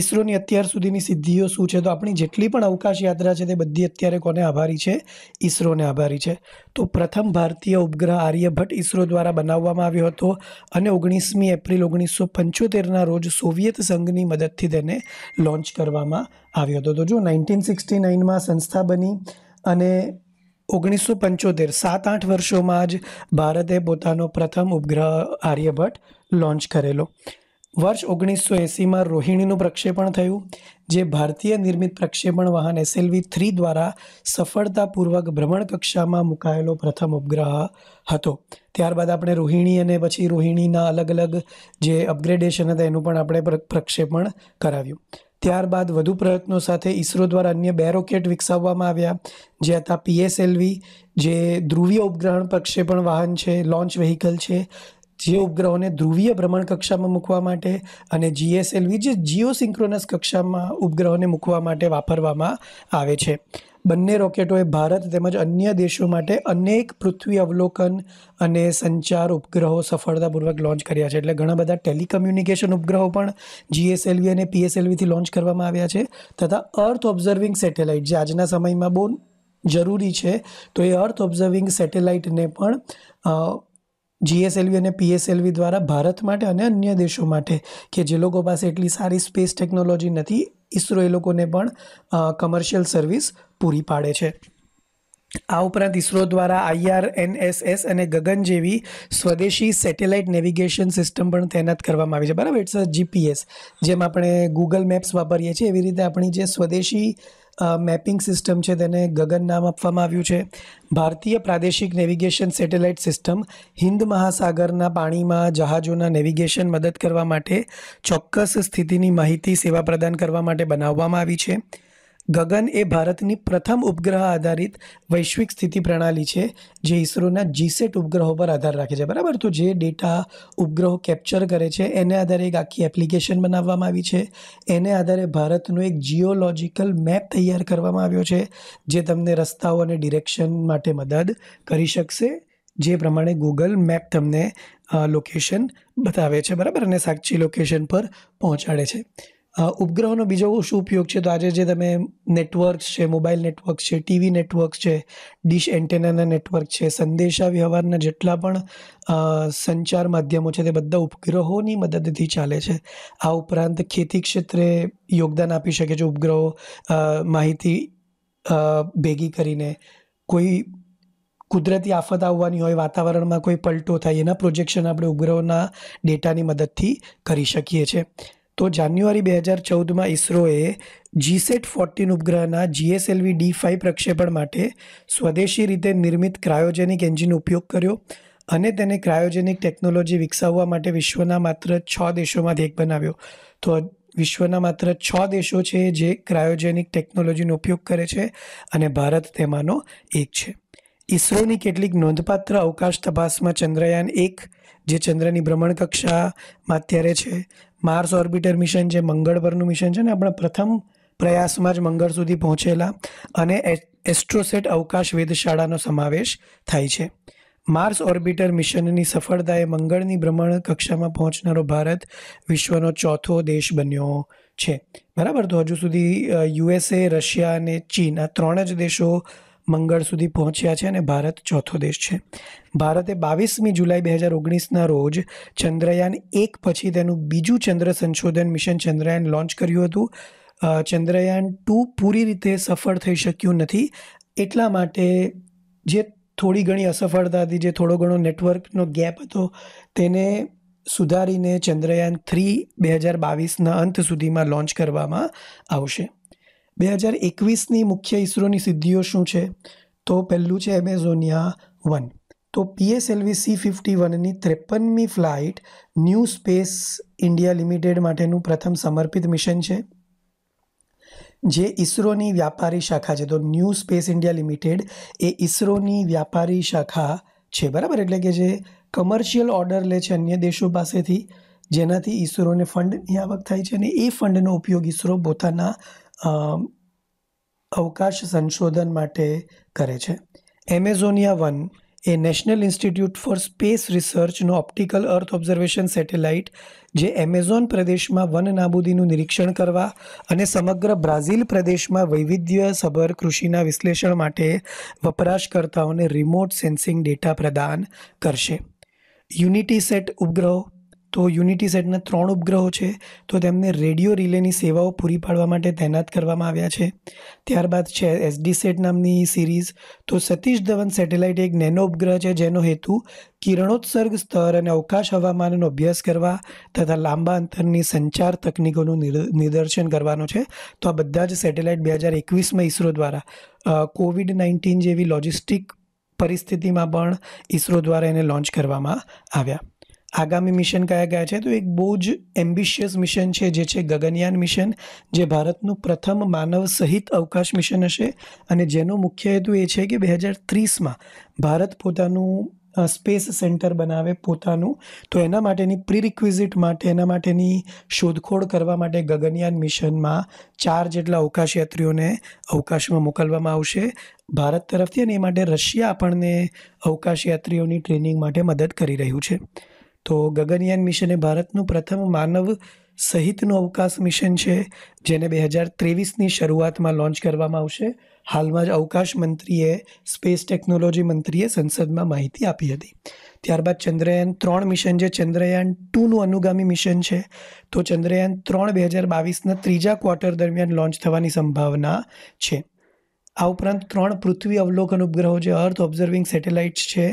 ઈસરોની અત્યાર સુધીની સિદ્ધિઓ શું છે તો આપણી જેટલી પણ અવકાશ યાત્રા છે તે બધી અત્યારે કોને આભારી છે ઈસરોને આભારી છે તો પ્રથમ ભારતીય ઉપગ્રહ આર્યભટ્ટ ઈસરો દ્વારા બનાવવામાં આવ્યો હતો અને ઓગણીસમી એપ્રિલ ઓગણીસો પંચોતેરના રોજ સોવિયત સંઘની મદદથી તેને લોન્ચ કરવામાં આવ્યો હતો તો જો નાઇન્ટીન સિક્સટી નાઇનમાં સંસ્થા બની અને ઓગણીસો પંચોતેર સાત આઠ વર્ષોમાં જ ભારતે પોતાનો પ્રથમ ઉપગ્રહ આર્યભટ્ટ લોન્ચ કરેલો વર્ષ ઓગણીસો એંસીમાં રોહિણીનું પ્રક્ષેપણ થયું જે ભારતીય નિર્મિત પ્રક્ષેપણ વાહન એસએલવી થ્રી દ્વારા સફળતાપૂર્વક ભ્રમણ કક્ષામાં મુકાયેલો પ્રથમ ઉપગ્રહ હતો ત્યારબાદ આપણે રોહિણી અને પછી રોહિણીના અલગ અલગ જે અપગ્રેડેશન હતા એનું પણ આપણે પ્રક્ષેપણ કરાવ્યું ત્યારબાદ વધુ પ્રયત્નો સાથે ઇસરો દ્વારા અન્ય બે રોકેટ વિકસાવવામાં આવ્યા જે હતા પીએસએલવી જે ધ્રુવીય ઉપગ્રહણ પ્રક્ષેપણ વાહન છે લોન્ચ વ્હીકલ છે જે ઉપગ્રહોને ધ્રુવીય ભ્રમણ કક્ષામાં મૂકવા માટે અને જીએસએલવી જે જીઓસિન્ક્રોનસ કક્ષામાં ઉપગ્રહોને મૂકવા માટે વાપરવામાં આવે છે બંને રોકેટોએ ભારત તેમજ અન્ય દેશો માટે અનેક પૃથ્વી અવલોકન અને સંચાર ઉપગ્રહો સફળતાપૂર્વક લોન્ચ કર્યા છે એટલે ઘણા બધા ટેલિકમ્યુનિકેશન ઉપગ્રહો પણ જીએસએલવી અને પીએસએલવીથી લોન્ચ કરવામાં આવ્યા છે તથા અર્થ ઓબ્ઝર્વિંગ સેટેલાઇટ જે આજના સમયમાં બહુ જરૂરી છે તો એ અર્થ ઓબ્ઝર્વિંગ સેટેલાઇટને પણ જીએસએલવી અને પીએસએલવી દ્વારા ભારત માટે અને અન્ય દેશો માટે કે જે લોકો પાસે એટલી સારી સ્પેસ ટેકનોલોજી નથી ઇસરો એ લોકોને પણ કમર્શિયલ સર્વિસ પૂરી પાડે છે આ ઉપરાંત ઇસરો દ્વારા આઈઆર એનએસએસ અને ગગન જેવી સ્વદેશી સેટેલાઇટ નેવિગેશન સિસ્ટમ પણ તૈનાત કરવામાં આવી છે બરાબર ઇટ્સ અ જીપીએસ જેમ આપણે ગૂગલ મેપ્સ વાપરીએ છીએ એવી રીતે આપણી જે સ્વદેશી મેપિંગ સિસ્ટમ છે તેને ગગન નામ આપવામાં આવ્યું છે ભારતીય પ્રાદેશિક નેવિગેશન સેટેલાઇટ સિસ્ટમ હિન્દ મહાસાગરના પાણીમાં જહાજોના નેવિગેશન મદદ કરવા માટે ચોક્કસ સ્થિતિની માહિતી સેવા પ્રદાન કરવા માટે બનાવવામાં આવી છે ગગન એ ભારતની પ્રથમ ઉપગ્રહ આધારિત વૈશ્વિક સ્થિતિ પ્રણાલી છે જે ઇસરોના જીસેટ ઉપગ્રહો પર આધાર રાખે છે બરાબર તો જે ડેટા ઉપગ્રહો કેપ્ચર કરે છે એને આધારે એક આખી એપ્લિકેશન બનાવવામાં આવી છે એને આધારે ભારતનો એક જીઓલોજિકલ મેપ તૈયાર કરવામાં આવ્યો છે જે તમને રસ્તાઓ અને ડિરેક્શન માટે મદદ કરી શકશે જે પ્રમાણે ગૂગલ મેપ તમને લોકેશન બતાવે છે બરાબર અને સાચી લોકેશન પર પહોંચાડે છે ઉપગ્રહોનો બીજો શું ઉપયોગ છે તો આજે જે તમે નેટવર્ક છે મોબાઈલ નેટવર્ક છે ટીવી નેટવર્ક છે ડિશ એન્ટેનાના નેટવર્ક છે સંદેશા વ્યવહારના જેટલા પણ સંચાર માધ્યમો છે તે બધા ઉપગ્રહોની મદદથી ચાલે છે આ ઉપરાંત ખેતી ક્ષેત્રે યોગદાન આપી શકે છે ઉપગ્રહો માહિતી ભેગી કરીને કોઈ કુદરતી આફત આવવાની હોય વાતાવરણમાં કોઈ પલટો થાય એના પ્રોજેક્શન આપણે ઉપગ્રહોના ડેટાની મદદથી કરી શકીએ છીએ તો જાન્યુઆરી બે હજાર ચૌદમાં ઇસરોએ જીસેટ ફોર્ટીન ઉપગ્રહના જીએસએલવી ડી ફાઈવ પ્રક્ષેપણ માટે સ્વદેશી રીતે નિર્મિત ક્રાયોજેનિક એન્જિન ઉપયોગ કર્યો અને તેને ક્રાયોજેનિક ટેકનોલોજી વિકસાવવા માટે વિશ્વના માત્ર છ દેશોમાંથી એક બનાવ્યો તો વિશ્વના માત્ર છ દેશો છે જે ક્રાયોજેનિક ટેકનોલોજીનો ઉપયોગ કરે છે અને ભારત તેમાંનો એક છે ઇસરોની કેટલીક નોંધપાત્ર અવકાશ તપાસમાં ચંદ્રયાન એક જે ચંદ્રની ભ્રમણકક્ષામાં અત્યારે છે માર્સ ઓર્બિટર મિશન જે મંગળ પરનું મિશન છે ને આપણા પ્રથમ પ્રયાસમાં જ મંગળ સુધી પહોંચેલા અને એસ્ટ્રોસેટ અવકાશ વેધશાળાનો સમાવેશ થાય છે માર્સ ઓર્બિટર મિશનની સફળતાએ મંગળની ભ્રમણ કક્ષામાં પહોંચનારો ભારત વિશ્વનો ચોથો દેશ બન્યો છે બરાબર તો હજુ સુધી યુએસએ રશિયા અને ચીન આ ત્રણ જ દેશો મંગળ સુધી પહોંચ્યા છે અને ભારત ચોથો દેશ છે ભારતે બાવીસમી જુલાઈ બે હજાર ઓગણીસના રોજ ચંદ્રયાન એક પછી તેનું બીજું ચંદ્ર સંશોધન મિશન ચંદ્રયાન લોન્ચ કર્યું હતું ચંદ્રયાન ટુ પૂરી રીતે સફળ થઈ શક્યું નથી એટલા માટે જે થોડી ઘણી અસફળતા હતી જે થોડો ઘણો નેટવર્કનો ગેપ હતો તેને સુધારીને ચંદ્રયાન થ્રી બે હજાર બાવીસના અંત સુધીમાં લોન્ચ કરવામાં આવશે બે હજાર એકવીસની મુખ્ય ઇસરોની સિદ્ધિઓ શું છે તો પહેલું છે એમેઝોનિયા વન તો પીએસએલવી સી ફિફ્ટી વનની ત્રેપનમી flight new space India limited માટેનું પ્રથમ સમર્પિત મિશન છે જે ઇસરોની વ્યાપારી શાખા છે તો ન્યૂ સ્પેસ ઇન્ડિયા લિમિટેડ એ ઇસરોની વ્યાપારી શાખા છે બરાબર એટલે કે જે કમર્શિયલ ઓર્ડર લે છે અન્ય દેશો પાસેથી જેનાથી ઇસરોને ફંડની આવક થાય છે અને એ ફંડનો ઉપયોગ ઇસરો પોતાના અવકાશ સંશોધન માટે કરે છે એમેઝોનિયા વન એ નેશનલ ઇન્સ્ટિટ્યૂટ ફોર સ્પેસ રિસર્ચનો ઓપ્ટિકલ અર્થ ઓબ્ઝર્વેશન સેટેલાઇટ જે એમેઝોન પ્રદેશમાં વન નાબૂદીનું નિરીક્ષણ કરવા અને સમગ્ર બ્રાઝિલ પ્રદેશમાં વૈવિધ્યસભર કૃષિના વિશ્લેષણ માટે વપરાશકર્તાઓને રિમોટ સેન્સિંગ ડેટા પ્રદાન કરશે યુનિટી સેટ ઉપગ્રહો તો યુનિટી સેટના ત્રણ ઉપગ્રહો છે તો તેમને રેડિયો રિલેની સેવાઓ પૂરી પાડવા માટે તૈનાત કરવામાં આવ્યા છે ત્યારબાદ છે એસડી સેટ નામની સિરીઝ તો સતીશ ધવન સેટેલાઇટ એક નેનો ઉપગ્રહ છે જેનો હેતુ કિરણોત્સર્ગ સ્તર અને અવકાશ હવામાનનો અભ્યાસ કરવા તથા લાંબા અંતરની સંચાર તકનીકોનું નિદર્શન કરવાનો છે તો આ બધા જ સેટેલાઇટ બે હજાર એકવીસમાં ઇસરો દ્વારા કોવિડ નાઇન્ટીન જેવી લોજિસ્ટિક પરિસ્થિતિમાં પણ ઇસરો દ્વારા એને લોન્ચ કરવામાં આવ્યા આગામી મિશન કયા કયા છે તો એક બહુ જ એમ્બિશિયસ મિશન છે જે છે ગગનયાન મિશન જે ભારતનું પ્રથમ માનવ સહિત અવકાશ મિશન હશે અને જેનો મુખ્ય હેતુ એ છે કે બે હજાર ત્રીસમાં ભારત પોતાનું સ્પેસ સેન્ટર બનાવે પોતાનું તો એના માટેની પ્રિરિક્વિઝિટ માટે એના માટેની શોધખોળ કરવા માટે ગગનયાન મિશનમાં ચાર જેટલા અવકાશયાત્રીઓને અવકાશમાં મોકલવામાં આવશે ભારત તરફથી અને એ માટે રશિયા આપણને અવકાશયાત્રીઓની ટ્રેનિંગ માટે મદદ કરી રહ્યું છે તો ગગનયાન મિશન એ ભારતનું પ્રથમ માનવ સહિતનું અવકાશ મિશન છે જેને બે હજાર ત્રેવીસની શરૂઆતમાં લોન્ચ કરવામાં આવશે હાલમાં જ અવકાશ મંત્રીએ સ્પેસ ટેકનોલોજી મંત્રીએ સંસદમાં માહિતી આપી હતી ત્યારબાદ ચંદ્રયાન ત્રણ મિશન જે ચંદ્રયાન ટુનું અનુગામી મિશન છે તો ચંદ્રયાન ત્રણ બે હજાર બાવીસના ત્રીજા ક્વાર્ટર દરમિયાન લોન્ચ થવાની સંભાવના છે આ ઉપરાંત ત્રણ પૃથ્વી અવલોકન ઉપગ્રહો જે અર્થ ઓબ્ઝર્વિંગ સેટેલાઇટ્સ છે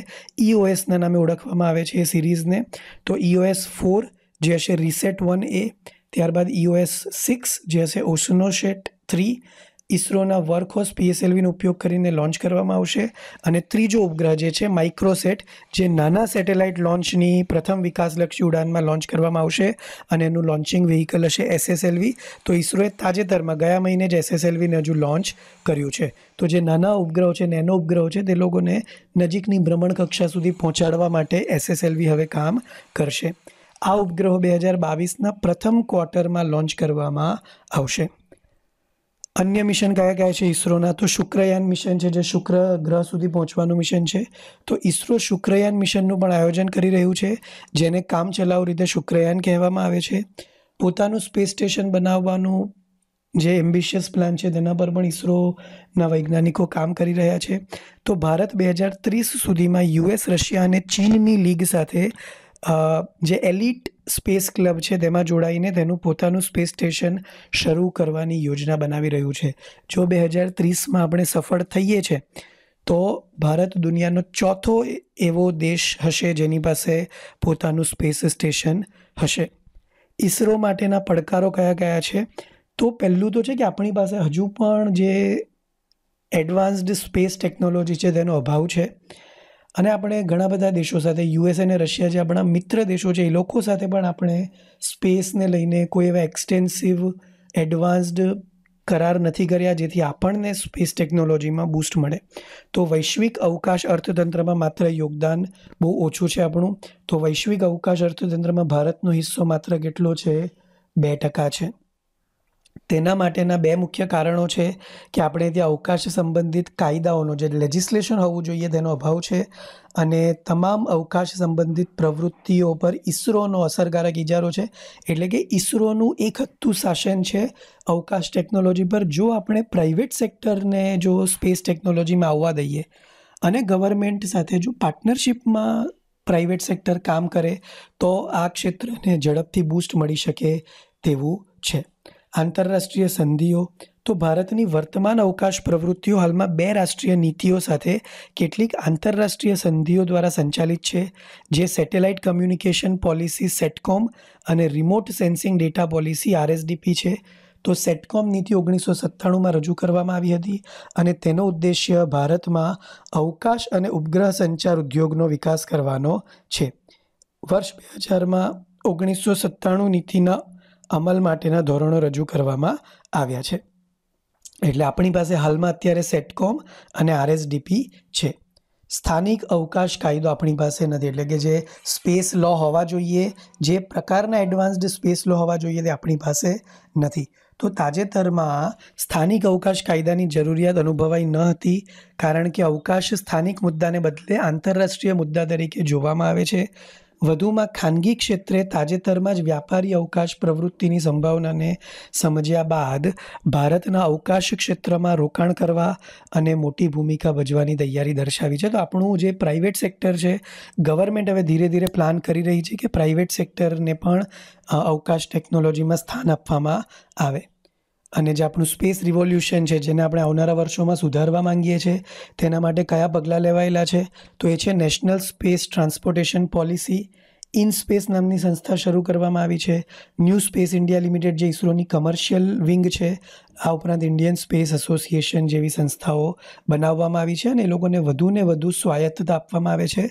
ઈઓએસના e નામે ઓળખવામાં આવે છે એ સિરીઝને તો ઈઓએસ e ફોર જે હશે રીસેટ વન એ ત્યારબાદ ઈઓએસ e સિક્સ જે હશે ઓશનોશેટ થ્રી ઇસરોના વર્કહોર્સ પીએસએલવીનો ઉપયોગ કરીને લોન્ચ કરવામાં આવશે અને ત્રીજો ઉપગ્રહ જે છે માઇક્રોસેટ જે નાના સેટેલાઇટ લોન્ચની પ્રથમ વિકાસલક્ષી ઉડાનમાં લોન્ચ કરવામાં આવશે અને એનું લોન્ચિંગ વ્હીકલ હશે એસએસએલવી તો ઇસરોએ તાજેતરમાં ગયા મહિને જ એસએસએલવીને હજુ લોન્ચ કર્યું છે તો જે નાના ઉપગ્રહો છે નેનો ઉપગ્રહો છે તે લોકોને નજીકની ભ્રમણ કક્ષા સુધી પહોંચાડવા માટે એસએસએલવી હવે કામ કરશે આ ઉપગ્રહો બે હજાર બાવીસના પ્રથમ ક્વાર્ટરમાં લોન્ચ કરવામાં આવશે અન્ય મિશન કયા કયા છે ઇસરોના તો શુક્રયાન મિશન છે જે શુક્ર ગ્રહ સુધી પહોંચવાનું મિશન છે તો ઇસરો શુક્રયાન મિશનનું પણ આયોજન કરી રહ્યું છે જેને કામ ચલાઉ રીતે શુક્રયાન કહેવામાં આવે છે પોતાનું સ્પેસ સ્ટેશન બનાવવાનું જે એમ્બિશિયસ પ્લાન છે તેના પર પણ ઇસરોના વૈજ્ઞાનિકો કામ કરી રહ્યા છે તો ભારત બે હજાર ત્રીસ સુધીમાં યુએસ રશિયા અને ચીનની લીગ સાથે જે એલિટ સ્પેસ ક્લબ છે તેમાં જોડાઈને તેનું પોતાનું સ્પેસ સ્ટેશન શરૂ કરવાની યોજના બનાવી રહ્યું છે જો બે હજાર ત્રીસમાં આપણે સફળ થઈએ છે તો ભારત દુનિયાનો ચોથો એવો દેશ હશે જેની પાસે પોતાનું સ્પેસ સ્ટેશન હશે ઇસરો માટેના પડકારો કયા કયા છે તો પહેલું તો છે કે આપણી પાસે હજુ પણ જે એડવાન્સ્ડ સ્પેસ ટેકનોલોજી છે તેનો અભાવ છે અને આપણે ઘણા બધા દેશો સાથે યુએસ અને રશિયા જે આપણા મિત્ર દેશો છે એ લોકો સાથે પણ આપણે સ્પેસને લઈને કોઈ એવા એક્સટેન્સિવ એડવાન્સ્ડ કરાર નથી કર્યા જેથી આપણને સ્પેસ ટેકનોલોજીમાં બૂસ્ટ મળે તો વૈશ્વિક અવકાશ અર્થતંત્રમાં માત્ર યોગદાન બહુ ઓછું છે આપણું તો વૈશ્વિક અવકાશ અર્થતંત્રમાં ભારતનો હિસ્સો માત્ર કેટલો છે બે ટકા છે તેના માટેના બે મુખ્ય કારણો છે કે આપણે ત્યાં અવકાશ સંબંધિત કાયદાઓનો જે લેજિસ્લેશન હોવું જોઈએ તેનો અભાવ છે અને તમામ અવકાશ સંબંધિત પ્રવૃત્તિઓ પર ઈસરોનો અસરકારક ઇજારો છે એટલે કે ઈસરોનું એક હત્તું શાસન છે અવકાશ ટેકનોલોજી પર જો આપણે પ્રાઇવેટ સેક્ટરને જો સ્પેસ ટેકનોલોજીમાં આવવા દઈએ અને ગવર્મેન્ટ સાથે જો પાર્ટનરશિપમાં પ્રાઇવેટ સેક્ટર કામ કરે તો આ ક્ષેત્રને ઝડપથી બૂસ્ટ મળી શકે તેવું છે આંતરરાષ્ટ્રીય સંધિઓ તો ભારતની વર્તમાન અવકાશ પ્રવૃત્તિઓ હાલમાં બે રાષ્ટ્રીય નીતિઓ સાથે કેટલીક આંતરરાષ્ટ્રીય સંધિઓ દ્વારા સંચાલિત છે જે સેટેલાઇટ કમ્યુનિકેશન પોલિસી સેટકોમ અને remote sensing data policy RSDP છે તો સેટકોમ નીતિ ઓગણીસો સત્તાણુંમાં રજૂ કરવામાં આવી હતી અને તેનો ઉદ્દેશ્ય ભારતમાં અવકાશ અને ઉપગ્રહ સંચાર ઉદ્યોગનો વિકાસ કરવાનો છે વર્ષ બે હજારમાં ઓગણીસો સત્તાણું નીતિના અમલ માટેના ધોરણો રજૂ કરવામાં આવ્યા છે એટલે આપણી પાસે હાલમાં અત્યારે સેટકોમ અને આરએસડીપી છે સ્થાનિક અવકાશ કાયદો આપણી પાસે નથી એટલે કે જે સ્પેસ લો હોવા જોઈએ જે પ્રકારના એડવાન્સ્ડ સ્પેસ લો હોવા જોઈએ તે આપણી પાસે નથી તો તાજેતરમાં સ્થાનિક અવકાશ કાયદાની જરૂરિયાત અનુભવાઈ ન હતી કારણ કે અવકાશ સ્થાનિક મુદ્દાને બદલે આંતરરાષ્ટ્રીય મુદ્દા તરીકે જોવામાં આવે છે વધુમાં ખાનગી ક્ષેત્રે તાજેતરમાં જ વ્યાપારી અવકાશ પ્રવૃત્તિની સંભાવનાને સમજ્યા બાદ ભારતના અવકાશ ક્ષેત્રમાં રોકાણ કરવા અને મોટી ભૂમિકા ભજવાની તૈયારી દર્શાવી છે તો આપણું જે પ્રાઇવેટ સેક્ટર છે ગવર્મેન્ટ હવે ધીરે ધીરે પ્લાન કરી રહી છે કે પ્રાઇવેટ સેક્ટરને પણ અવકાશ ટેકનોલોજીમાં સ્થાન આપવામાં આવે અને જે આપણું સ્પેસ રિવોલ્યુશન છે જેને આપણે આવનારા વર્ષોમાં સુધારવા માંગીએ છીએ તેના માટે કયા પગલાં લેવાયેલા છે તો એ છે national space transportation policy in space નામની સંસ્થા શરૂ કરવામાં આવી છે ન્યૂ સ્પેસ ઇન્ડિયા લિમિટેડ જે ઇસરોની કમર્શિયલ વિંગ છે આ ઉપરાંત ઇન્ડિયન સ્પેસ એસોસિએશન જેવી સંસ્થાઓ બનાવવામાં આવી છે અને એ લોકોને વધુને વધુ સ્વાયત્તતા આપવામાં આવે છે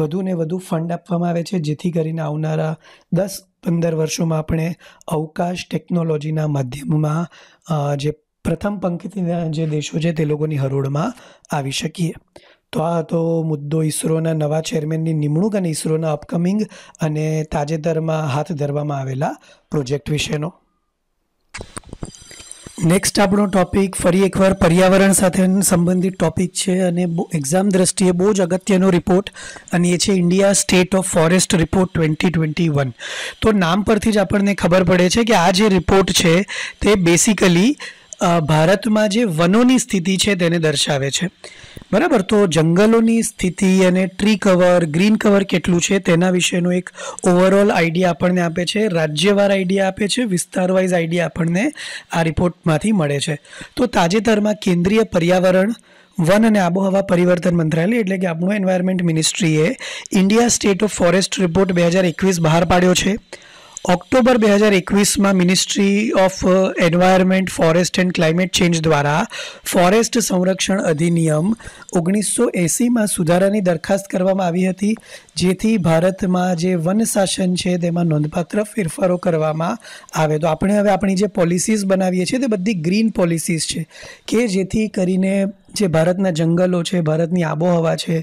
વધુને વધુ ફંડ આપવામાં આવે છે જેથી કરીને આવનારા દસ પંદર વર્ષોમાં આપણે અવકાશ ટેકનોલોજીના માધ્યમમાં જે પ્રથમ પંક્તિના જે દેશો છે તે લોકોની હરોળમાં આવી શકીએ તો આ હતો મુદ્દો ઇસરોના નવા ચેરમેનની નિમણૂક અને ઇસરોના અપકમિંગ અને તાજેતરમાં હાથ ધરવામાં આવેલા પ્રોજેક્ટ વિશેનો નેક્સ્ટ આપણો ટોપિક ફરી એકવાર પર્યાવરણ સાથે સંબંધિત ટોપિક છે અને એક્ઝામ દ્રષ્ટિએ બહુ જ અગત્યનો રિપોર્ટ અને એ છે India state of forest report twenty twenty one તો નામ પરથી જ આપણને ખબર પડે છે કે આ જે રિપોર્ટ છે તે બેસિકલી ભારતમાં જે વનોની સ્થિતિ છે તેને દર્શાવે છે બરાબર તો જંગલોની સ્થિતિ અને ટ્રી કવર ગ્રીન કવર કેટલું છે તેના વિશેનો એક ઓવરઓલ આઈડિયા આપણને આપે છે રાજ્યવાર આઈડિયા આપે છે વિસ્તારવાઇઝ આઈડિયા આપણને આ રિપોર્ટમાંથી મળે છે તો તાજેતરમાં કેન્દ્રીય પર્યાવરણ વન અને આબોહવા પરિવર્તન મંત્રાલય એટલે કે આપણું એન્વાયરમેન્ટ મિનિસ્ટ્રીએ India state of forest report બે હજાર એકવીસ બહાર પાડ્યો છે ઓક્ટોબર બે હજાર એકવીસમાં ministry of environment forest and climate change દ્વારા ફોરેસ્ટ સંરક્ષણ અધિનિયમ ઓગણીસો એંસીમાં સુધારાની દરખાસ્ત કરવામાં આવી હતી જેથી ભારતમાં જે વન શાસન છે તેમાં નોંધપાત્ર ફેરફારો કરવામાં આવે તો આપણે હવે આપણી જે પોલિસીસ બનાવીએ છીએ તે બધી ગ્રીન પોલિસીસ છે કે જેથી કરીને જે ભારતના જંગલો છે ભારતની આબોહવા છે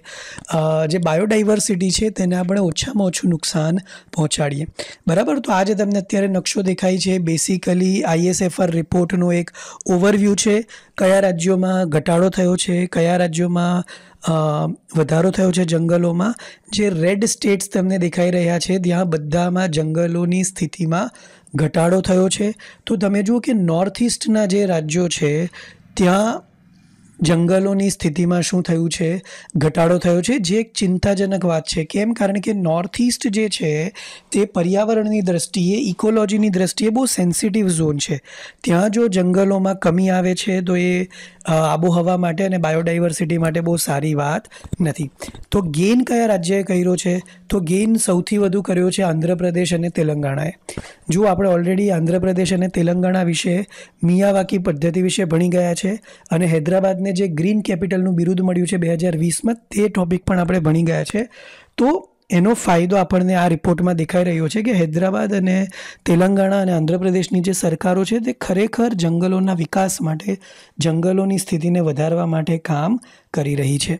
જે બાયોડાયવર્સિટી છે તેને આપણે ઓછામાં ઓછું નુકસાન પહોંચાડીએ બરાબર તો આજે તમને અત્યારે નકશો દેખાય છે બેસિકલી આઈએસએફઆર રિપોર્ટનો એક ઓવરવ્યૂ છે કયા રાજ્યોમાં ઘટાડો થયો છે કયા રાજ્યોમાં વધારો થયો છે જંગલોમાં જે રેડ સ્ટેટ્સ તમને દેખાઈ રહ્યા છે ત્યાં બધામાં જંગલોની સ્થિતિમાં ઘટાડો થયો છે તો તમે જુઓ કે નોર્થ ઇસ્ટના જે રાજ્યો છે ત્યાં જંગલોની સ્થિતિમાં શું થયું છે ઘટાડો થયો છે જે એક ચિંતાજનક વાત છે કેમ કારણ કે નોર્થ ઇસ્ટ જે છે તે પર્યાવરણની દ્રષ્ટિએ ઇકોલોજીની દ્રષ્ટિએ બહુ સેન્સિટિવ ઝોન છે ત્યાં જો જંગલોમાં કમી આવે છે તો એ આબોહવા માટે અને બાયોડાયવર્સિટી માટે બહુ સારી વાત નથી તો ગેઇન કયા રાજ્યએ કર્યો છે તો ગેઇન સૌથી વધુ કર્યો છે આંધ્રપ્રદેશ અને તેલંગાણાએ જો આપણે ઓલરેડી આંધ્રપ્રદેશ અને તેલંગાણા વિશે મિયાવાકી પદ્ધતિ વિશે ભણી ગયા છે અને હૈદરાબાદને જે ગ્રીન કેપિટલનું બિરુદ મળ્યું છે બે હજાર વીસમાં તે ટોપિક પણ આપણે ભણી ગયા છે તો એનો ફાયદો આપણને આ રિપોર્ટમાં દેખાઈ રહ્યો છે કે હૈદરાબાદ અને તેલંગાણા અને આંધ્રપ્રદેશની જે સરકારો છે તે ખરેખર જંગલોના વિકાસ માટે જંગલોની સ્થિતિને વધારવા માટે કામ કરી રહી છે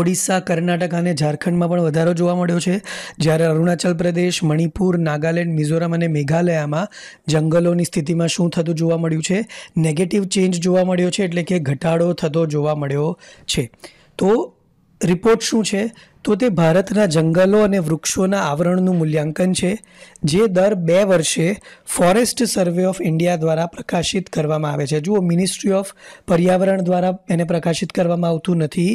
ઓડિશા કર્ણાટક અને ઝારખંડમાં પણ વધારો જોવા મળ્યો છે જ્યારે અરુણાચલ પ્રદેશ મણિપુર નાગાલેન્ડ મિઝોરમ અને મેઘાલયામાં જંગલોની સ્થિતિમાં શું થતું જોવા મળ્યું છે નેગેટિવ ચેન્જ જોવા મળ્યો છે એટલે કે ઘટાડો થતો જોવા મળ્યો છે તો રિપોર્ટ શું છે તો તે ભારતના જંગલો અને વૃક્ષોના આવરણનું મૂલ્યાંકન છે જે દર બે વર્ષે ફોરેસ્ટ સર્વે ઓફ ઇન્ડિયા દ્વારા પ્રકાશિત કરવામાં આવે છે જુઓ મિનિસ્ટ્રી ઓફ પર્યાવરણ દ્વારા એને પ્રકાશિત કરવામાં આવતું નથી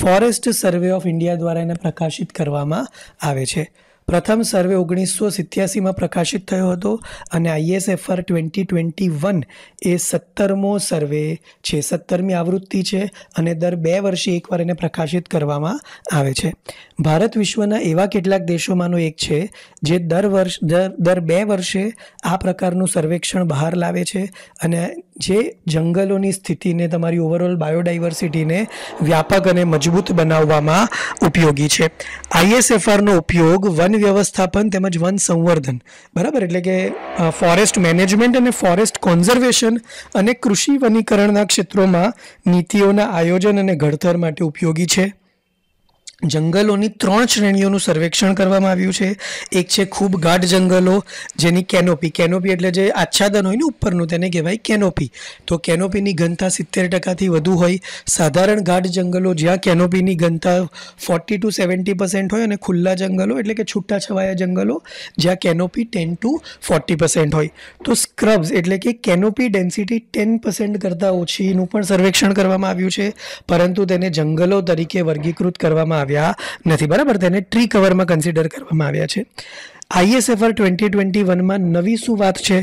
ફોરેસ્ટ સર્વે ઓફ ઇન્ડિયા દ્વારા એને પ્રકાશિત કરવામાં આવે છે પ્રથમ સર્વે ઓગણીસો સિત્યાસીમાં પ્રકાશિત થયો હતો અને આઈએસએફઆર ટ્વેન્ટી ટ્વેન્ટી વન એ સત્તરમો સર્વે છે સત્તરમી આવૃત્તિ છે અને દર બે વર્ષે એકવાર એને પ્રકાશિત કરવામાં આવે છે ભારત વિશ્વના એવા કેટલાક દેશોમાંનો એક છે જે દર વર્ષ દર બે વર્ષે આ પ્રકારનું સર્વેક્ષણ બહાર લાવે છે અને જે જંગલોની સ્થિતિને તમારી ઓવરઓલ બાયોડાયવર્સિટીને વ્યાપક અને મજબૂત બનાવવામાં ઉપયોગી છે આઈએસએફઆરનો ઉપયોગ વન વ્યવસ્થાપન તેમજ વન સંવર્ધન બરાબર એટલે કે ફોરેસ્ટ મેનેજમેન્ટ અને ફોરેસ્ટ કોન્ઝર્વેશન અને કૃષિ વનીકરણના ક્ષેત્રોમાં નીતિઓના આયોજન અને ઘડતર માટે ઉપયોગી છે જંગલોની ત્રણ શ્રેણીઓનું સર્વેક્ષણ કરવામાં આવ્યું છે એક છે ખૂબ ગાઢ જંગલો જેની કેનોપી કેનોપી એટલે જે આચ્છાદન હોય ને ઉપરનું તેને કહેવાય કેનોપી તો કેનોપીની ઘનતા સિત્તેર ટકાથી વધુ હોય સાધારણ ગાઢ જંગલો જ્યાં કેનોપીની ઘનતા ફોર્ટી ટુ સેવન્ટી પર્સન્ટ હોય અને ખુલ્લા જંગલો એટલે કે છૂટા છવાયા જંગલો જ્યાં canopy ten to forty percent હોય તો સ્ક્રબ્સ એટલે કે કેનોપી ડેન્સિટી ટેન પર્સન્ટ કરતાં ઓછીનું પણ સર્વેક્ષણ કરવામાં આવ્યું છે પરંતુ તેને જંગલો તરીકે વર્ગીકૃત કરવામાં આવ્યું આવ્યા નથી બરાબર તેને ટ્રી કવરમાં કન્સિડર કરવામાં આવ્યા છે આઈએસએફઆર ટ્વેન્ટી ટ્વેન્ટી વનમાં નવી શું વાત છે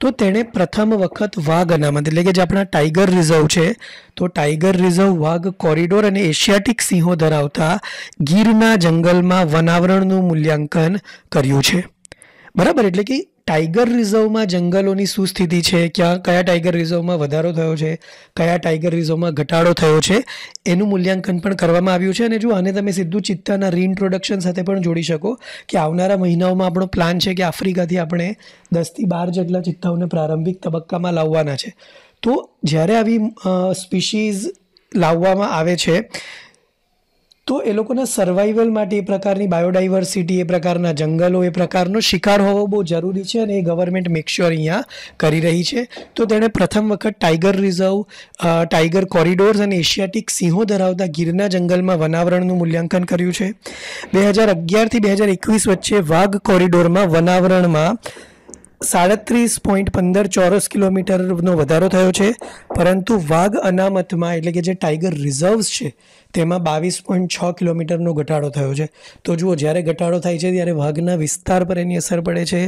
તો તેણે પ્રથમ વખત વાઘ અનામત એટલે કે જે આપણા ટાઈગર રિઝર્વ છે તો ટાઈગર રિઝર્વ વાઘ કોરિડોર અને એશિયાટિક સિંહો ધરાવતા ગીરના જંગલમાં વનાવરણનું મૂલ્યાંકન કર્યું છે બરાબર એટલે કે ટાઈગર રિઝર્વમાં જંગલોની શું સ્થિતિ છે ક્યાં કયા ટાઈગર રિઝર્વમાં વધારો થયો છે કયા ટાઈગર રિઝર્વમાં ઘટાડો થયો છે એનું મૂલ્યાંકન પણ કરવામાં આવ્યું છે અને જો આને તમે સીધું ચિત્તાના રીઇન્ટ્રોડક્શન સાથે પણ જોડી શકો કે આવનારા મહિનાઓમાં આપણો પ્લાન છે કે આફ્રિકાથી આપણે દસથી બાર જેટલા ચિત્તાઓને પ્રારંભિક તબક્કામાં લાવવાના છે તો જ્યારે આવી સ્પીશીઝ લાવવામાં આવે છે તો એ લોકોના સર્વાઈવલ માટે એ પ્રકારની બાયોડાયવર્સિટી એ પ્રકારના જંગલો એ પ્રકારનો શિકાર હોવો બહુ જરૂરી છે અને એ ગવર્મેન્ટ મેકશ્યોર અહીંયા કરી રહી છે તો તેણે પ્રથમ વખત ટાઈગર રિઝર્વ ટાઈગર કોરિડોર્સ અને એશિયાટિક સિંહો ધરાવતા ગીરના જંગલમાં વનાવરણનું મૂલ્યાંકન કર્યું છે બે હજાર અગિયારથી બે હજાર એકવીસ વચ્ચે વાઘ કોરિડોરમાં વનાવરણમાં સાડત્રીસ પોઈન્ટ પંદર ચોરસ કિલોમીટરનો વધારો થયો છે પરંતુ વાઘ અનામતમાં એટલે કે જે ટાઈગર રિઝર્વ્સ છે તેમાં બાવીસ પોઈન્ટ છ કિલોમીટરનો ઘટાડો થયો છે તો જુઓ જ્યારે ઘટાડો થાય છે ત્યારે વાઘના વિસ્તાર પર એની અસર પડે છે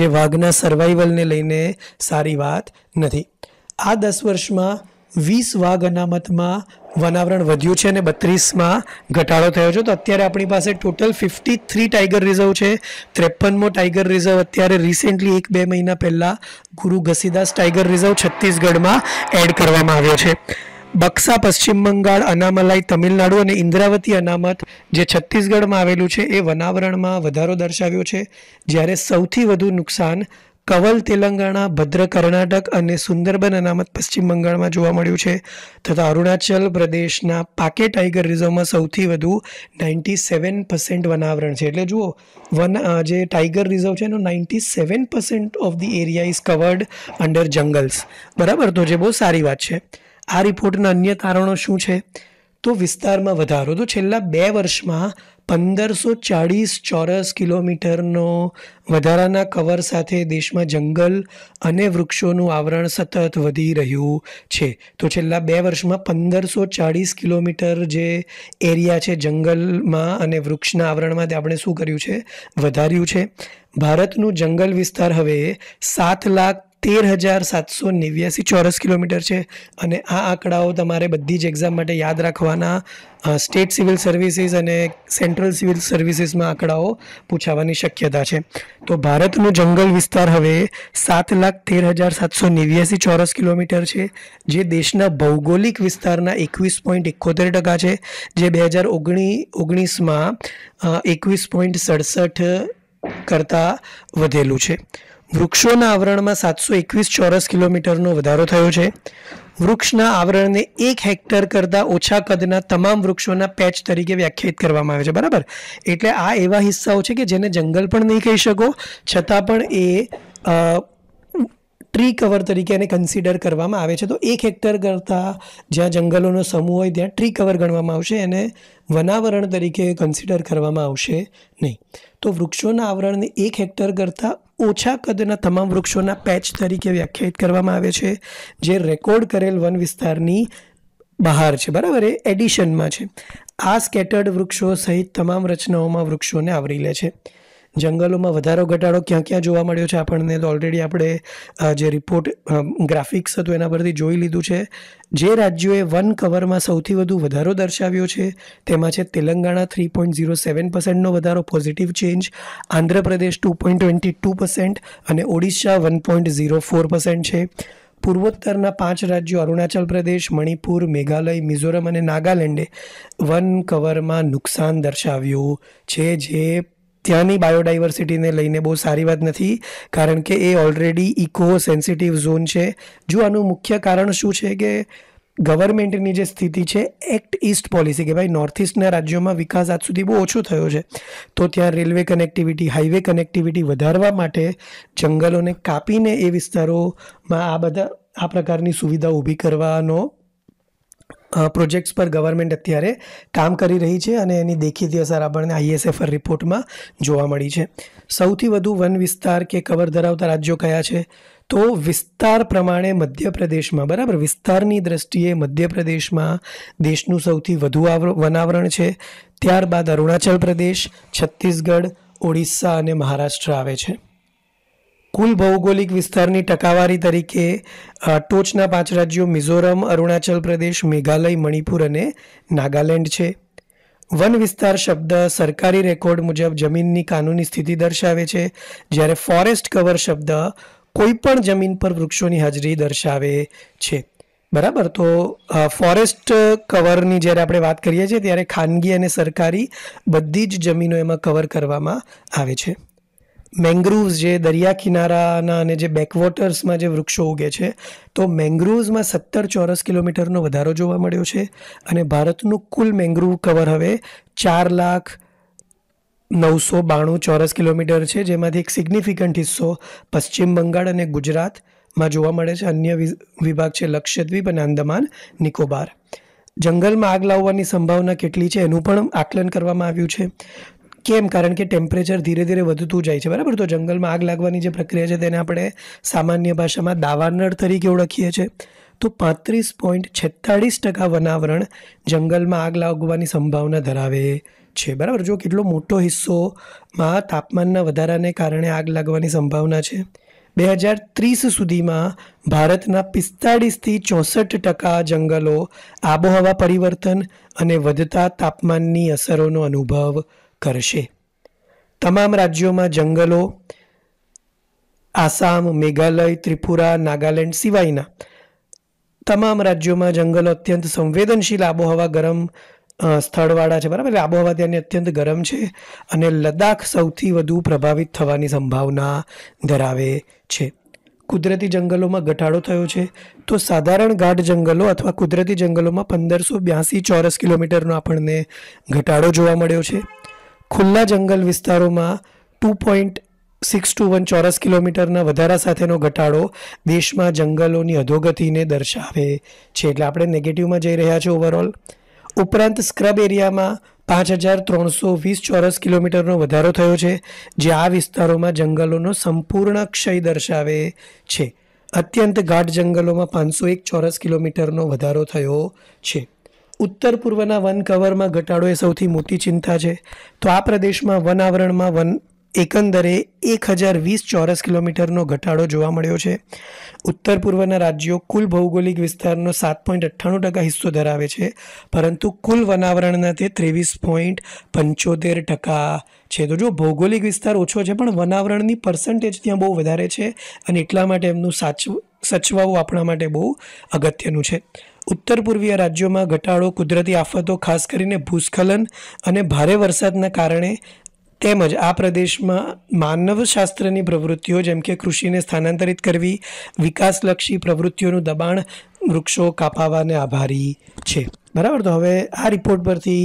જે વાઘના સર્વાઈવલને લઈને સારી વાત નથી આ દસ વર્ષમાં વીસ વાઘ અનામતમાં વનાવરણ વધ્યું છે અને બત્રીસમાં ઘટાડો થયો છે તો અત્યારે આપણી પાસે total fifty three tiger reserve છે ત્રેપનમો ટાઈગર રિઝર્વ અત્યારે રિસેન્ટલી એક બે મહિના પહેલાં ગુરુ ઘસીદાસ ટાઈગર રિઝર્વ છત્તીસગઢમાં એડ કરવામાં આવ્યો છે બક્સા પશ્ચિમ બંગાળ અનામલાઈ તમિલનાડુ અને ઇન્દ્રાવતી અનામત જે છત્તીસગઢમાં આવેલું છે એ વનાવરણમાં વધારો દર્શાવ્યો છે જ્યારે સૌથી વધુ નુકસાન કવલ તેલંગાણા ભદ્ર કર્ણાટક અને સુંદરબન અનામત પશ્ચિમ બંગાળમાં જોવા મળ્યું છે તથા અરુણાચલ પ્રદેશના પાકે ટાઈગર રિઝર્વમાં સૌથી વધુ નાઇન્ટી સેવન પર્સન્ટ વનાવરણ છે એટલે જુઓ વન જે ટાઈગર રિઝર્વ છે એનો ninety seven percent of the area is covered under jungles બરાબર તો જે બહુ સારી વાત છે આ રિપોર્ટના અન્ય તારણો શું છે તો વિસ્તારમાં વધારો તો છેલ્લા બે વર્ષમાં પંદરસો ચાળીસ ચોરસ કિલોમીટરનો વધારાના કવર સાથે દેશમાં જંગલ અને વૃક્ષોનું આવરણ સતત વધી રહ્યું છે તો છેલ્લા બે વર્ષમાં પંદરસો ચાળીસ કિલોમીટર જે એરિયા છે જંગલમાં અને વૃક્ષના આવરણમાં તે આપણે શું કર્યું છે વધાર્યું છે ભારતનું જંગલ વિસ્તાર હવે સાત લાખ તેર હજાર સાતસો નેવ્યાસી ચોરસ કિલોમીટર છે અને આ આંકડાઓ તમારે બધી જ એક્ઝામ માટે યાદ રાખવાના સ્ટેટ સિવિલ સર્વિસીસ અને સેન્ટ્રલ સિવિલ સર્વિસીસમાં આંકડાઓ પૂછાવાની શક્યતા છે તો ભારતનો જંગલ વિસ્તાર હવે સાત લાખ તેર હજાર સાતસો નેવ્યાસી ચોરસ કિલોમીટર છે જે દેશના ભૌગોલિક વિસ્તારના એકવીસ પોઈન્ટ એકોતેર ટકા છે જે બે હજાર ઓગણી ઓગણીસમાં એકવીસ પોઈન્ટ સડસઠ કરતાં વધેલું છે વૃક્ષોના આવરણમાં સાતસો એકવીસ ચોરસ કિલોમીટરનો વધારો થયો છે વૃક્ષના આવરણને એક હેક્ટર કરતાં ઓછા કદના તમામ વૃક્ષોના પેચ તરીકે વ્યાખ્યાયિત કરવામાં આવે છે બરાબર એટલે આ એવા હિસ્સાઓ છે કે જેને જંગલ પણ નહીં કહી શકો છતાં પણ એ ટ્રી કવર તરીકે એને કન્સિડર કરવામાં આવે છે તો એક હેક્ટર કરતાં જ્યાં જંગલોનો સમૂહ હોય ત્યાં ટ્રી કવર ગણવામાં આવશે એને વનાવરણ તરીકે કન્સિડર કરવામાં આવશે નહીં તો વૃક્ષોના આવરણને એક હેક્ટર કરતાં ઓછા કદના તમામ વૃક્ષોના પેચ તરીકે વ્યાખ્યાયિત કરવામાં આવે છે જે રેકોર્ડ કરેલ વન વિસ્તારની બહાર છે બરાબર એ એડિશનમાં છે આ સ્કેટર્ડ વૃક્ષો સહિત તમામ રચનાઓમાં વૃક્ષોને આવરી લે છે જંગલોમાં વધારો ઘટાડો ક્યાં ક્યાં જોવા મળ્યો છે આપણને તો ઓલરેડી આપણે જે રિપોર્ટ ગ્રાફિક્સ હતું એના પરથી જોઈ લીધું છે જે રાજ્યોએ વન કવરમાં સૌથી વધુ વધારો દર્શાવ્યો છે તેમાં છે Telangana three point zero seven પર્સન્ટનો વધારો positive change Andhra Pradesh two point twenty two percent અને Odisha one point zero four percent છે પૂર્વોત્તરના પાંચ રાજ્યો અરુણાચલ પ્રદેશ મણિપુર મેઘાલય મિઝોરમ અને નાગાલેન્ડે વન કવરમાં નુકસાન દર્શાવ્યું છે જે ત્યાંની બાયોડાયવર્સિટીને લઈને બહુ સારી વાત નથી કારણ કે એ ઓલરેડી ઇકો સેન્સિટિવ ઝોન છે જો આનું મુખ્ય કારણ શું છે કે ગવર્મેન્ટની જે સ્થિતિ છે એક્ટ ઇસ્ટ પોલિસી કે ભાઈ નોર્થ ઇસ્ટના રાજ્યોમાં વિકાસ આજ સુધી બહુ ઓછો થયો છે તો ત્યાં રેલવે કનેક્ટિવિટી હાઈવે કનેક્ટિવિટી વધારવા માટે જંગલોને કાપીને એ વિસ્તારોમાં આ બધા આ પ્રકારની સુવિધા ઊભી કરવાનો પ્રોજેક્ટ્સ પર ગવર્મેન્ટ અત્યારે કામ કરી રહી છે અને એની દેખીતી અસર આપણને આઈએસએફઆર રિપોર્ટમાં જોવા મળી છે સૌથી વધુ વન વિસ્તાર કે કવર ધરાવતા રાજ્યો કયા છે તો વિસ્તાર પ્રમાણે મધ્યપ્રદેશમાં બરાબર વિસ્તારની દ્રષ્ટિએ મધ્યપ્રદેશમાં દેશનું સૌથી વધુ વનાવરણ છે ત્યારબાદ અરુણાચલ પ્રદેશ છત્તીસગઢ ઓડિશા અને મહારાષ્ટ્ર આવે છે કુલ ભૌગોલિક વિસ્તારની ટકાવારી તરીકે ટોચના પાંચ રાજ્યો મિઝોરમ અરુણાચલ પ્રદેશ મેઘાલય મણિપુર અને નાગાલેન્ડ છે વન વિસ્તાર શબ્દ સરકારી રેકોર્ડ મુજબ જમીનની કાનૂની સ્થિતિ દર્શાવે છે જ્યારે ફોરેસ્ટ કવર શબ્દ કોઈપણ જમીન પર વૃક્ષોની હાજરી દર્શાવે છે બરાબર તો ફોરેસ્ટ કવરની જ્યારે આપણે વાત કરીએ છીએ ત્યારે ખાનગી અને સરકારી બધી જ જમીનો એમાં કવર કરવામાં આવે છે મેંગ્રુવ્સ જે દરિયા કિનારાના અને જે બેકવોટર્સમાં જે વૃક્ષો ઉગે છે તો મેંગ્રુવ્સમાં સત્તર ચોરસ કિલોમીટરનો વધારો જોવા મળ્યો છે અને ભારતનું કુલ મેંગ્રુવ કવર હવે ચાર લાખ નવસો બાણું ચોરસ કિલોમીટર છે જેમાંથી એક સિગ્નિફિકન્ટ હિસ્સો પશ્ચિમ બંગાળ અને ગુજરાતમાં જોવા મળે છે અન્ય વિભાગ છે લક્ષદ્વીપ અને અંદમાન નિકોબાર જંગલમાં આગ લાવવાની સંભાવના કેટલી છે એનું પણ આકલન કરવામાં આવ્યું છે કેમ કારણ કે ટેમ્પરેચર ધીરે ધીરે વધતું જાય છે બરાબર તો જંગલમાં આગ લાગવાની જે પ્રક્રિયા છે તેને આપણે સામાન્ય ભાષામાં દાવાનળ તરીકે ઓળખીએ છીએ તો પાંત્રીસ પોઈન્ટ છેતાળીસ ટકા વનાવરણ જંગલમાં આગ લાગવાની સંભાવના ધરાવે છે બરાબર જો કેટલો મોટો હિસ્સોમાં તાપમાનના વધારાને કારણે આગ લાગવાની સંભાવના છે બે હજાર ત્રીસ સુધીમાં ભારતના પિસ્તાળીસથી ચોસઠ ટકા જંગલો આબોહવા પરિવર્તન અને વધતા તાપમાનની અસરોનો અનુભવ કરશે તમામ રાજ્યોમાં જંગલો આસામ મેઘાલય ત્રિપુરા નાગાલેન્ડ સિવાયના તમામ રાજ્યોમાં જંગલો અત્યંત સંવેદનશીલ આબોહવા ગરમ સ્થળવાળા છે બરાબર આબોહવા ત્યાંની અત્યંત ગરમ છે અને લદ્દાખ સૌથી વધુ પ્રભાવિત થવાની સંભાવના ધરાવે છે કુદરતી જંગલોમાં ઘટાડો થયો છે તો સાધારણ ગાઢ જંગલો અથવા કુદરતી જંગલોમાં પંદરસો બ્યાસી ચોરસ કિલોમીટરનો આપણને ઘટાડો જોવા મળ્યો છે ખુલ્લા જંગલ વિસ્તારોમાં two point six two one ચોરસ કિલોમીટરના વધારા સાથેનો ઘટાડો દેશમાં જંગલોની અધોગતિને દર્શાવે છે એટલે આપણે નેગેટિવમાં જઈ રહ્યા છીએ ઓવરઓલ ઉપરાંત સ્ક્રબ એરિયામાં પાંચ હજાર ત્રણસો વીસ ચોરસ કિલોમીટરનો વધારો થયો છે જે આ વિસ્તારોમાં જંગલોનો સંપૂર્ણ ક્ષય દર્શાવે છે અત્યંત ગાઢ જંગલોમાં પાંચસો એક ચોરસ કિલોમીટરનો વધારો થયો છે ઉત્તર પૂર્વના વન કવરમાં ઘટાડો એ સૌથી મોટી ચિંતા છે તો આ પ્રદેશમાં વન આવરણમાં વન એકંદરે એક હજાર વીસ ચોરસ કિલોમીટરનો ઘટાડો જોવા મળ્યો છે ઉત્તર પૂર્વના રાજ્યો કુલ ભૌગોલિક વિસ્તારનો સાત પોઈન્ટ અઠ્ઠાણું ટકા હિસ્સો ધરાવે છે પરંતુ કુલ વનાવરણના તે ત્રેવીસ પોઈન્ટ પંચોતેર ટકા છે તો જો ભૌગોલિક વિસ્તાર ઓછો છે પણ વનાવરણની પર્સન્ટેજ ત્યાં બહુ વધારે છે અને એટલા માટે એમનું સાચવ સચવાવું આપણા માટે બહુ અગત્યનું છે ઉત્તર પૂર્વીય રાજ્યોમાં ઘટાડો કુદરતી આફતો ખાસ કરીને ભૂસ્ખલન અને ભારે વરસાદના કારણે તેમજ આ પ્રદેશમાં માનવશાસ્ત્રની પ્રવૃત્તિઓ જેમ કે કૃષિને સ્થાનાંતરિત કરવી વિકાસલક્ષી પ્રવૃત્તિઓનું દબાણ વૃક્ષો કાપાવાને આભારી છે બરાબર તો હવે આ રિપોર્ટ પરથી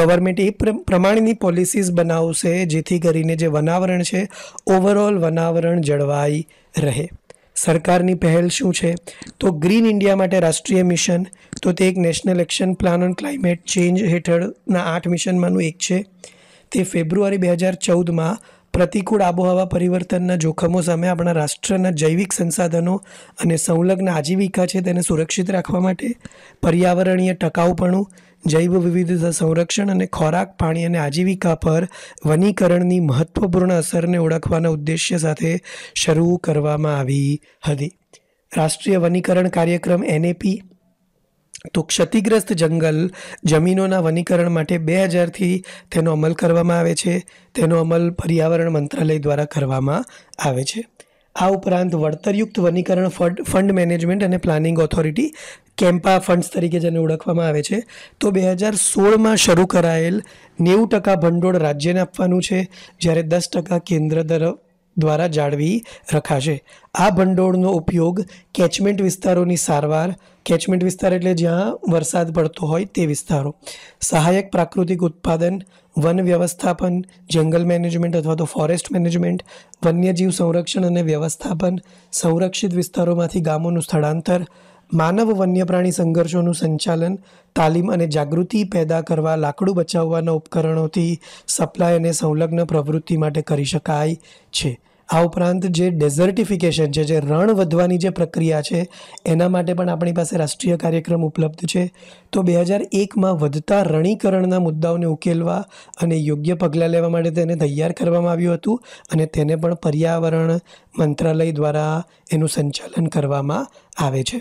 ગવર્મેન્ટ એ પ્રમાણેની પોલિસીસ બનાવશે જેથી કરીને જે વનાવરણ છે ઓવરઓલ વનાવરણ જળવાઈ રહે સરકારની પહેલ શું છે તો ગ્રીન ઇન્ડિયા માટે રાષ્ટ્રીય મિશન તો તે એક national action plan on climate change હેઠળના આઠ મિશનમાંનું એક છે તે ફેબ્રુઆરી બે હજાર ચૌદમાં પ્રતિકૂળ આબોહવા પરિવર્તનના જોખમો સામે આપણા રાષ્ટ્રના જૈવિક સંસાધનો અને સંલગ્ન આજીવિકા છે તેને સુરક્ષિત રાખવા માટે પર્યાવરણીય ટકાઉપણું જૈવ વિવિધતા સંરક્ષણ અને ખોરાક પાણી અને આજીવિકા પર વનીકરણની મહત્વપૂર્ણ અસરને ઓળખવાના ઉદ્દેશ્ય સાથે શરૂ કરવામાં આવી હતી રાષ્ટ્રીય વનીકરણ કાર્યક્રમ એનએપી તો ક્ષતિગ્રસ્ત જંગલ જમીનોના વનીકરણ માટે બે હજારથી તેનો અમલ કરવામાં આવે છે તેનો અમલ પર્યાવરણ મંત્રાલય દ્વારા કરવામાં આવે છે આ ઉપરાંત વળતરયુક્ત વનીકરણ ફંડ ફંડ મેનેજમેન્ટ અને પ્લાનિંગ ઓથોરિટી કેમ્પા ફંડ્સ તરીકે જેને ઓળખવામાં આવે છે તો બે હજાર સોળમાં શરૂ કરાયેલ નેવું ટકા ભંડોળ રાજ્યને આપવાનું છે જ્યારે દસ ટકા કેન્દ્ર તરફ દ્વારા જાળવી રખાશે આ ભંડોળનો ઉપયોગ કેચમેન્ટ વિસ્તારોની સારવાર કેચમેન્ટ વિસ્તાર એટલે જ્યાં વરસાદ પડતો હોય તે વિસ્તારો સહાયક પ્રાકૃતિક ઉત્પાદન વન વ્યવસ્થાપન જંગલ મેનેજમેન્ટ અથવા તો ફોરેસ્ટ મેનેજમેન્ટ વન્યજીવ સંરક્ષણ અને વ્યવસ્થાપન સંરક્ષિત વિસ્તારોમાંથી ગામોનું સ્થળાંતર માનવ વન્યપ્રાણી સંઘર્ષોનું સંચાલન તાલીમ અને જાગૃતિ પેદા કરવા લાકડું બચાવવાના ઉપકરણોથી સપ્લાય અને સંલગ્ન પ્રવૃત્તિ માટે કરી શકાય છે આ ઉપરાંત જે ડેઝર્ટિફિકેશન છે જે રણ વધવાની જે પ્રક્રિયા છે એના માટે પણ આપણી પાસે રાષ્ટ્રીય કાર્યક્રમ ઉપલબ્ધ છે તો બે હજાર એકમાં વધતા રણીકરણના મુદ્દાઓને ઉકેલવા અને યોગ્ય પગલાં લેવા માટે તેને તૈયાર કરવામાં આવ્યું હતું અને તેને પણ પર્યાવરણ મંત્રાલય દ્વારા એનું સંચાલન કરવામાં આવે છે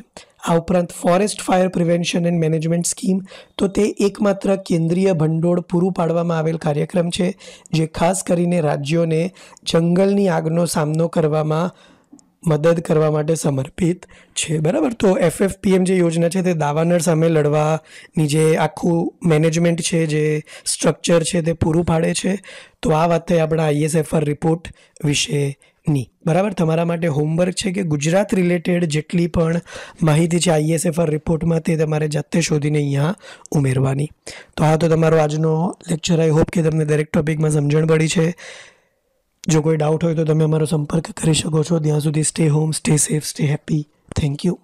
આ ઉપરાંત forest fire prevention and management scheme તો તે એકમાત્ર કેન્દ્રીય ભંડોળ પૂરું પાડવામાં આવેલ કાર્યક્રમ છે જે ખાસ કરીને રાજ્યોને જંગલની આગનો સામનો કરવામાં મદદ કરવા માટે સમર્પિત છે બરાબર તો એફએફપીએમ જે યોજના છે તે દાવાનળ સામે લડવાની જે આખું મેનેજમેન્ટ છે જે સ્ટ્રક્ચર છે તે પૂરું પાડે છે તો આ વાતે આપણા આઈએસએફઆર રિપોર્ટ વિશે ની બરાબર તમારા માટે હોમવર્ક છે કે ગુજરાત રિલેટેડ જેટલી પણ માહિતી છે આઈએસએફઆર રિપોર્ટમાં તે તમારે જાતે શોધીને અહીંયા ઉમેરવાની તો આ તો તમારો આજનો લેક્ચર આઈ હોપ કે તમને દરેક ટોપિકમાં સમજણ પડી છે જો કોઈ ડાઉટ હોય તો તમે અમારો સંપર્ક કરી શકો છો ત્યાં સુધી stay home stay safe stay happy thank you